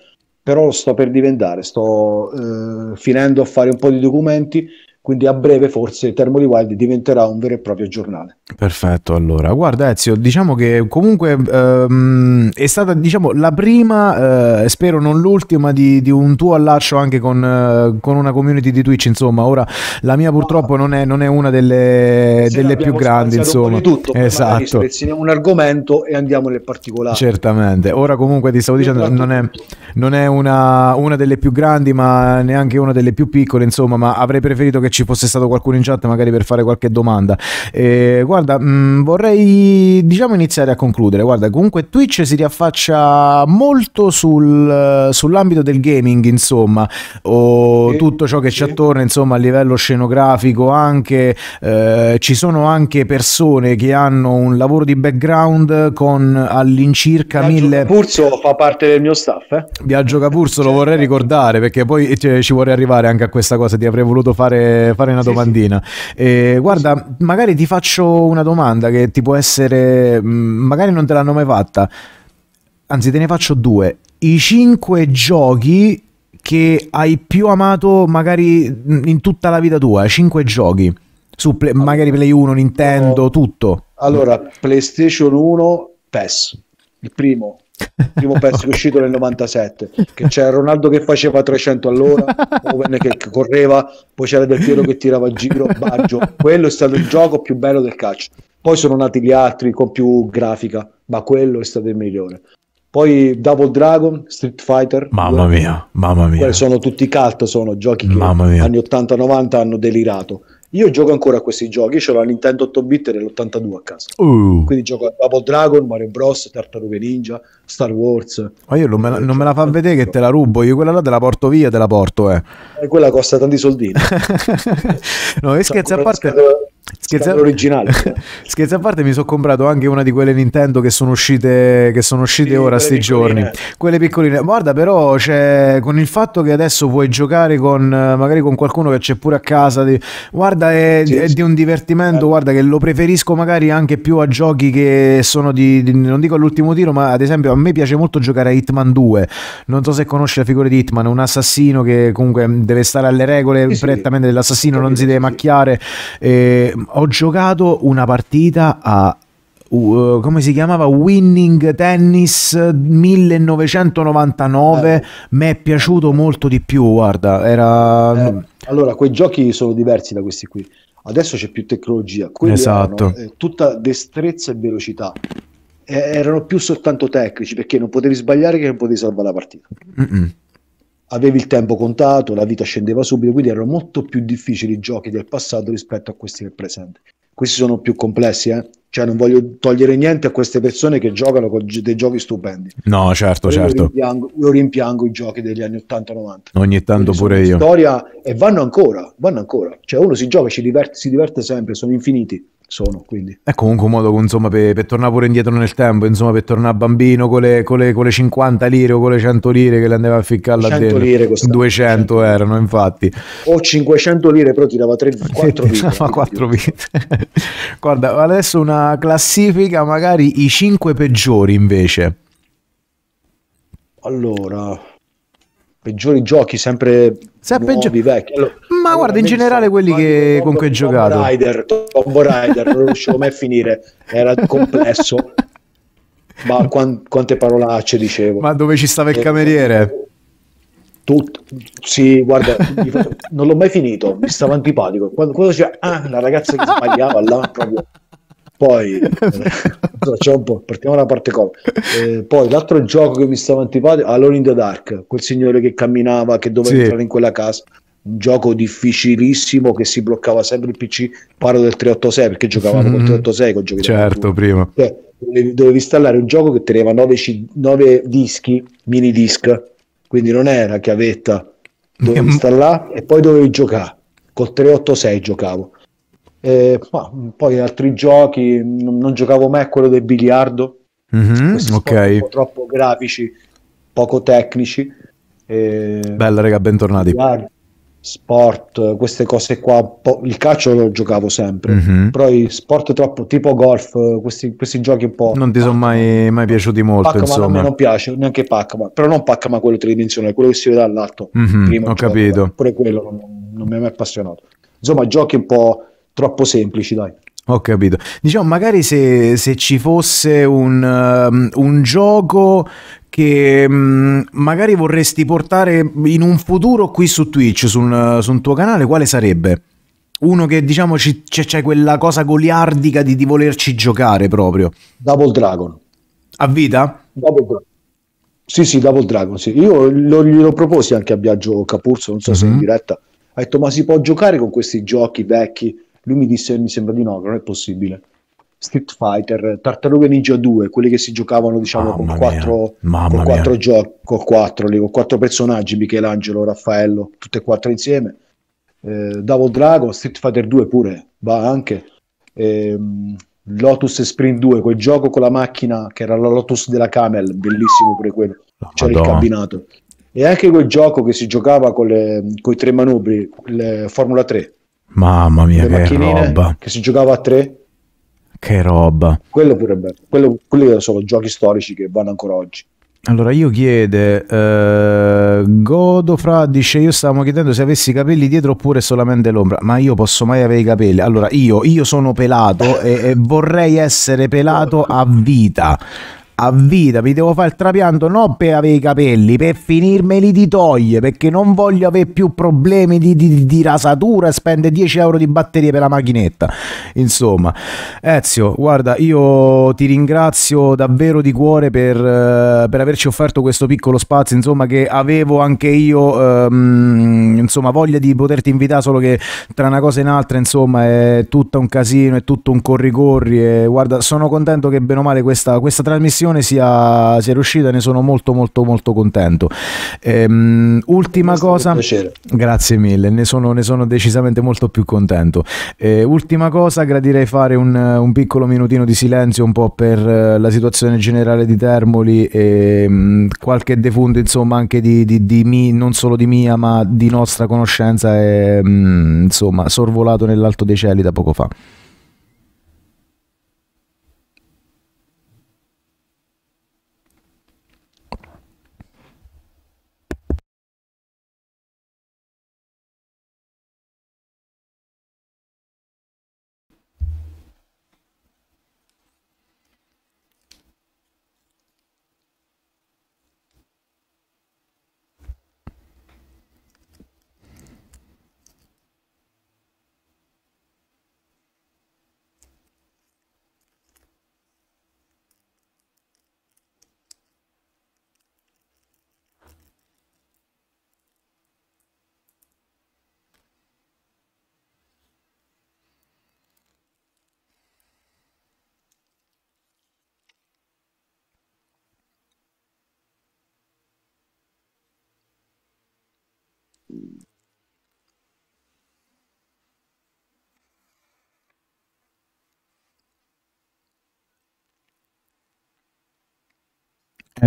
però lo sto per diventare, sto eh, finendo a fare un po' di documenti, quindi a breve forse Termoli Wild diventerà un vero e proprio giornale. Perfetto, allora. Guarda Ezio, diciamo che comunque ehm, è stata diciamo, la prima, eh, spero non l'ultima, di, di, un tuo allaccio anche con, eh, con, una community di Twitch, insomma. Ora la mia purtroppo non, è, non, è, una delle, delle più grandi, insomma. Un po di tutto, esatto. un argomento e andiamo nel particolare. Certamente. Ora comunque ti stavo dicendo, non è, non è una, una delle più grandi, ma neanche una delle più piccole, insomma, ma avrei preferito che ci fosse stato qualcuno in chat magari per fare qualche domanda. Eh, guarda, mh, mm, vorrei diciamo iniziare a concludere. Guarda, comunque Twitch si riaffaccia molto sul, sull'ambito del gaming, insomma, o sì, tutto ciò che sì. ci attorna, insomma, a livello scenografico anche eh, ci sono anche persone che hanno un lavoro di background con all'incirca Viaggio mille Capurso fa parte del mio staff, eh? Viaggio Capurso lo vorrei certo. ricordare perché poi eh, ci vorrei arrivare anche a questa cosa, ti avrei voluto fare fare, una sì, domandina. Sì. Eh, guarda, sì. magari ti faccio una domanda che ti può essere, mm, magari non te l'hanno mai fatta. Anzi, te ne faccio due. I cinque giochi che hai più amato magari mm, in tutta la vita tua, cinque giochi, su play, allora, magari Play 1, Nintendo, no. tutto. Allora, PlayStation 1, PES, il primo, primo [laughs] pezzo okay. uscito nel 97 che c'era Ronaldo che faceva 300 all'ora [laughs] Owen che correva poi c'era Del Piero che tirava a giro Baggio quello è stato il gioco più bello del calcio poi sono nati gli altri con più grafica ma quello è stato il migliore poi Double Dragon, Street Fighter. Mamma mia, mamma mia. sono tutti cult, sono giochi che negli anni 80-90 hanno delirato. Io gioco ancora a questi giochi, ce la Nintendo 8-bit dell'82 a casa. Uh. Quindi gioco a Double Dragon, Mario Bros, Tartarughe Ninja, Star Wars. Ma io non me la, non me la fa vedere che te la rubo, io quella là te la porto via, te la porto, eh. E eh, quella costa tanti soldini. [laughs] no, e cioè, scherzi a parte... Scatola Scherzi originale. [laughs] Scherzi a parte, mi sono comprato anche una di quelle Nintendo che sono uscite, che sono uscite sì, ora, sti giorni. Quelle piccoline. Guarda, però, cioè, con il fatto che adesso puoi giocare con magari con qualcuno che c'è pure a casa, di, guarda, è, sì, è sì. di un divertimento. Sì. Eh. Guarda, che lo preferisco magari anche più a giochi che sono di, di, non dico all'ultimo tiro, ma ad esempio, a me piace molto giocare a Hitman 2. Non so se conosci la figura di Hitman, un assassino che comunque deve stare alle regole prettamente dell'assassino, non si deve macchiare. E, eh, Ehm, ho giocato una partita a Uh, come si chiamava Winning Tennis 1999 eh, eh. mi è piaciuto molto di più guarda era eh, allora quei giochi sono diversi da questi qui adesso c'è più tecnologia quelli esatto. erano, eh, tutta destrezza e velocità eh, erano più soltanto tecnici perché non potevi sbagliare che non potevi salvare la partita Mm-mm avevi il tempo contato, la vita scendeva subito, quindi erano molto più difficili i giochi del passato rispetto a questi del presente. Questi sono più complessi, eh? cioè non voglio togliere niente a queste persone che giocano con dei giochi stupendi. No, certo, io certo. Rimpiango, io rimpiango i giochi degli anni 80-90. Ogni tanto pure io. Storia, e vanno ancora, vanno ancora. Cioè uno si gioca, diverte, si diverte sempre, sono infiniti sono. Quindi. È comunque un modo insomma, per, per, tornare pure indietro nel tempo, insomma, per tornare bambino con le, con, le, con le 50 lire o con le 100 lire che le andava a ficcare là dentro. Lire 200 100. erano, infatti. O 500 lire, però tirava 3, 4 [laughs] vite. Ma 4 vite. [laughs] Guarda, adesso una classifica, magari i 5 peggiori invece. Allora, peggiori giochi sempre se nuovi, peggio... vecchi. Allora, ma guarda, in generale quelli che, con cui hai giocato. Tomb Raider, Tomb Raider, non riuscivo mai a finire, era complesso. ma quant- quante parolacce dicevo. Ma dove ci stava il eh, cameriere? Tutto. Sì, guarda, non l'ho mai finito, mi stava antipatico. Quando, quando c'era ah, la ragazza che sbagliava, là proprio poi [laughs] partiamo dalla parte comica. Eh, poi l'altro gioco che mi stava antipatico, Alone in the Dark, quel signore che camminava, che doveva sì. entrare in quella casa. Un gioco difficilissimo che si bloccava sempre il PC. Parlo del 386 perché giocavamo mm-hmm. con il 386 con giochi Certo, prima. Cioè, dovevi, dovevi installare un gioco che teneva 9, c- 9 dischi, mini disc, quindi non era chiavetta. Dovevi mm. installare e poi dovevi giocare. Col 386 giocavo eh, poi altri giochi, non, non, giocavo mai a quello del biliardo, mm-hmm, ok. troppo grafici, poco tecnici. Eh, Bella raga, bentornati. Biliardo, sport, queste cose qua, il calcio lo giocavo sempre, mm-hmm. però i sport troppo, tipo golf, questi, questi giochi un po'... Non ti sono mai, mai, piaciuti molto, Pac-Man insomma. non piace, neanche Pac-Man, però non Pac-Man quello tridimensionale, quello che si vede dall'alto. Mm-hmm, ho gioco, capito. Pure quello non, non mi è mai appassionato. Insomma, giochi un po' troppo semplici, dai. Ho capito. Diciamo, magari se, se ci fosse un, um, un gioco che um, magari vorresti portare in un futuro qui su Twitch, sul, un, su tuo canale, quale sarebbe? Uno che diciamo c- c'è quella cosa goliardica di, di volerci giocare proprio. Double Dragon. A vita? Double Dragon. Sì, sì, Double Dragon. Sì. Io lo, glielo proposi anche a Biagio Capurso, non so mm-hmm. se in diretta. Ha detto, ma si può giocare con questi giochi vecchi? Lui mi disse, mi sembra di no, non è possibile. Street Fighter, Tartaruga Ninja 2, quelli che si giocavano diciamo Mamma con quattro, con quattro giochi, con quattro, con quattro personaggi, Michelangelo, Raffaello, tutte e quattro insieme. Eh, Davo Drago, Street Fighter 2 pure, va anche. Eh, Lotus Sprint 2, quel gioco con la macchina che era la Lotus della Camel, bellissimo pure quello, c'era il cabinato. E anche quel gioco che si giocava con, le, con i tre manubri, Formula 3, Mamma mia, che roba. Che si giocava a tre. Che roba. Quello pure è bello. Quello, quelli sono giochi storici che vanno ancora oggi. Allora, io chiede, eh, Godofra dice, io stavo chiedendo se avessi i capelli dietro oppure solamente l'ombra, ma io posso mai avere i capelli? Allora, io, io sono pelato e, e vorrei essere pelato a vita, a vita, vi devo fare il trapianto non per avere i capelli, per finirmeli di togliere perché non voglio avere più problemi di, di, di rasatura e spendere 10 euro di batterie per la macchinetta. Insomma, Ezio, guarda, io ti ringrazio davvero di cuore per, eh, per averci offerto questo piccolo spazio, insomma, che avevo anche io, ehm, insomma, voglia di poterti invitare, solo che tra una cosa e un'altra, insomma, è tutto un casino, è tutto un corri-corri e guarda, sono contento che bene o male questa, questa trasmissione trasmissione sia, sia riuscita, ne sono molto molto molto contento. Ehm, ultima cosa, grazie mille, ne sono, ne sono, decisamente molto più contento. Ehm, ultima cosa, gradirei fare un, un, piccolo minutino di silenzio un po' per eh, la situazione generale di Termoli e mm, qualche defunto insomma anche di, di, di mi, non solo di mia ma di nostra conoscenza è mm, insomma sorvolato nell'alto dei cieli da poco fa.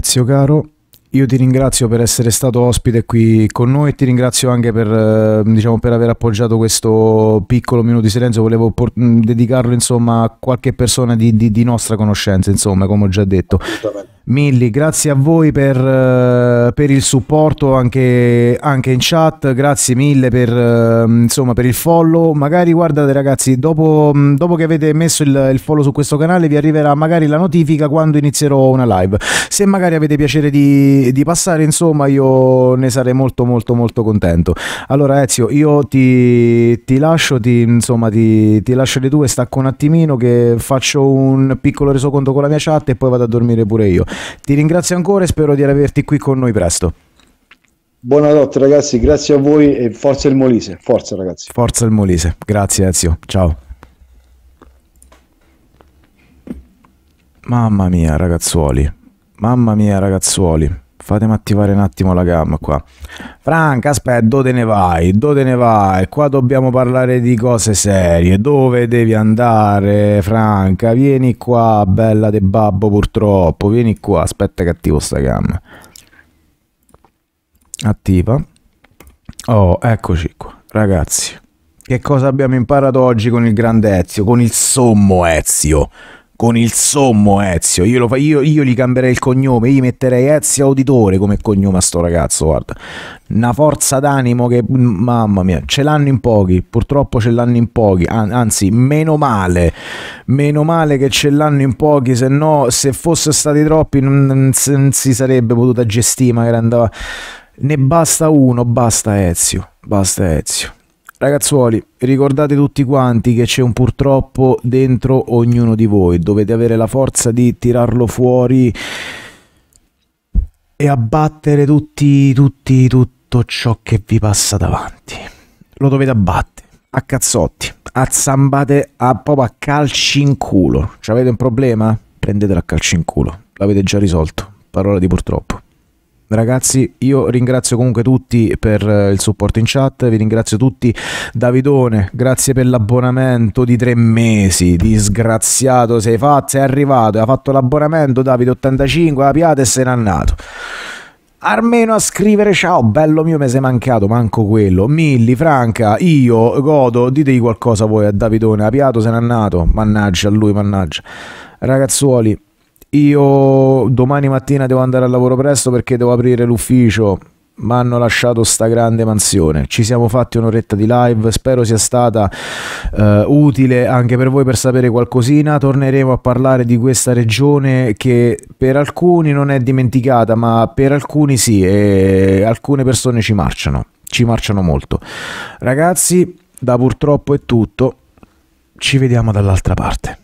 Ezio eh, caro, io ti ringrazio per essere stato ospite qui con noi e ti ringrazio anche per, eh, diciamo, per aver appoggiato questo piccolo minuto di silenzio. Volevo dedicarlo insomma, a qualche persona di, di, di nostra conoscenza, insomma, come ho già detto. Assolutamente. Milli, grazie a voi per, eh, per il supporto anche, anche, in chat, grazie mille per, eh, insomma, per, il follow. Magari guardate ragazzi, dopo, mm, dopo che avete messo il, il, follow su questo canale vi arriverà magari la notifica quando inizierò una live. Se magari avete piacere di, di passare, insomma, io ne sarei molto molto molto contento. Allora Ezio, io ti, ti lascio, ti, insomma, ti, ti lascio le due, stacco un attimino che faccio un piccolo resoconto con la mia chat e poi vado a dormire pure io. Ti ringrazio ancora e spero di averti qui con noi presto. Buonanotte ragazzi, grazie a voi e forza il Molise, forza ragazzi. Forza il Molise, grazie Ezio, ciao. Mamma mia ragazzuoli, mamma mia ragazzuoli. Fatemi attivare un attimo la gamma qua. Franca, aspetta, dove ne vai? Dove ne vai? Qua dobbiamo parlare di cose serie. Dove devi andare, Franca? Vieni qua, bella de babbo purtroppo. Vieni qua, aspetta che attivo sta gamma. Attiva. Oh, eccoci qua. Ragazzi, che cosa abbiamo imparato oggi con il grande Ezio, con il sommo Ezio? con il sommo Ezio. Io, fa, io, io, gli cambierei il cognome, gli metterei Ezio Auditore come cognome a sto ragazzo. Guarda, una forza d'animo che, mm, mamma mia, ce l'hanno in pochi. Purtroppo ce l'hanno in pochi. An anzi, meno male, meno male che ce l'hanno in pochi. Se no, se fossero stati troppi, non, non, non si sarebbe potuta gestire. Magari andava. Ne basta uno, basta Ezio, basta Ezio. Ragazzuoli, ricordate tutti quanti che c'è un purtroppo dentro ognuno di voi, dovete avere la forza di tirarlo fuori e abbattere tutti, tutti, tutto ciò che vi passa davanti. Lo dovete abbattere, a cazzotti, a zambate, a, proprio a calci in culo. C'avete un problema? Prendetelo a calci in culo, l'avete già risolto, parola di purtroppo. Ragazzi, io ringrazio comunque tutti per eh, il supporto in chat, vi ringrazio tutti. Davidone, grazie per l'abbonamento di tre mesi, disgraziato, sei, fatto, sei arrivato, hai fatto l'abbonamento, Davide 85, la piata e se n'è andato almeno a scrivere ciao bello mio mi sei mancato manco quello Milli, Franca, io, Godo ditegli qualcosa voi a Davidone Apiato se n'è andato, mannaggia a lui mannaggia ragazzuoli io domani mattina devo andare al lavoro presto perché devo aprire l'ufficio. Mi hanno lasciato sta grande mansione. Ci siamo fatti un'oretta di live. Spero sia stata eh, utile anche per voi per sapere qualcosina. Torneremo a parlare di questa regione che per alcuni non è dimenticata, ma per alcuni sì, e alcune persone ci marciano. Ci marciano molto. Ragazzi, da purtroppo è tutto. Ci vediamo dall'altra parte.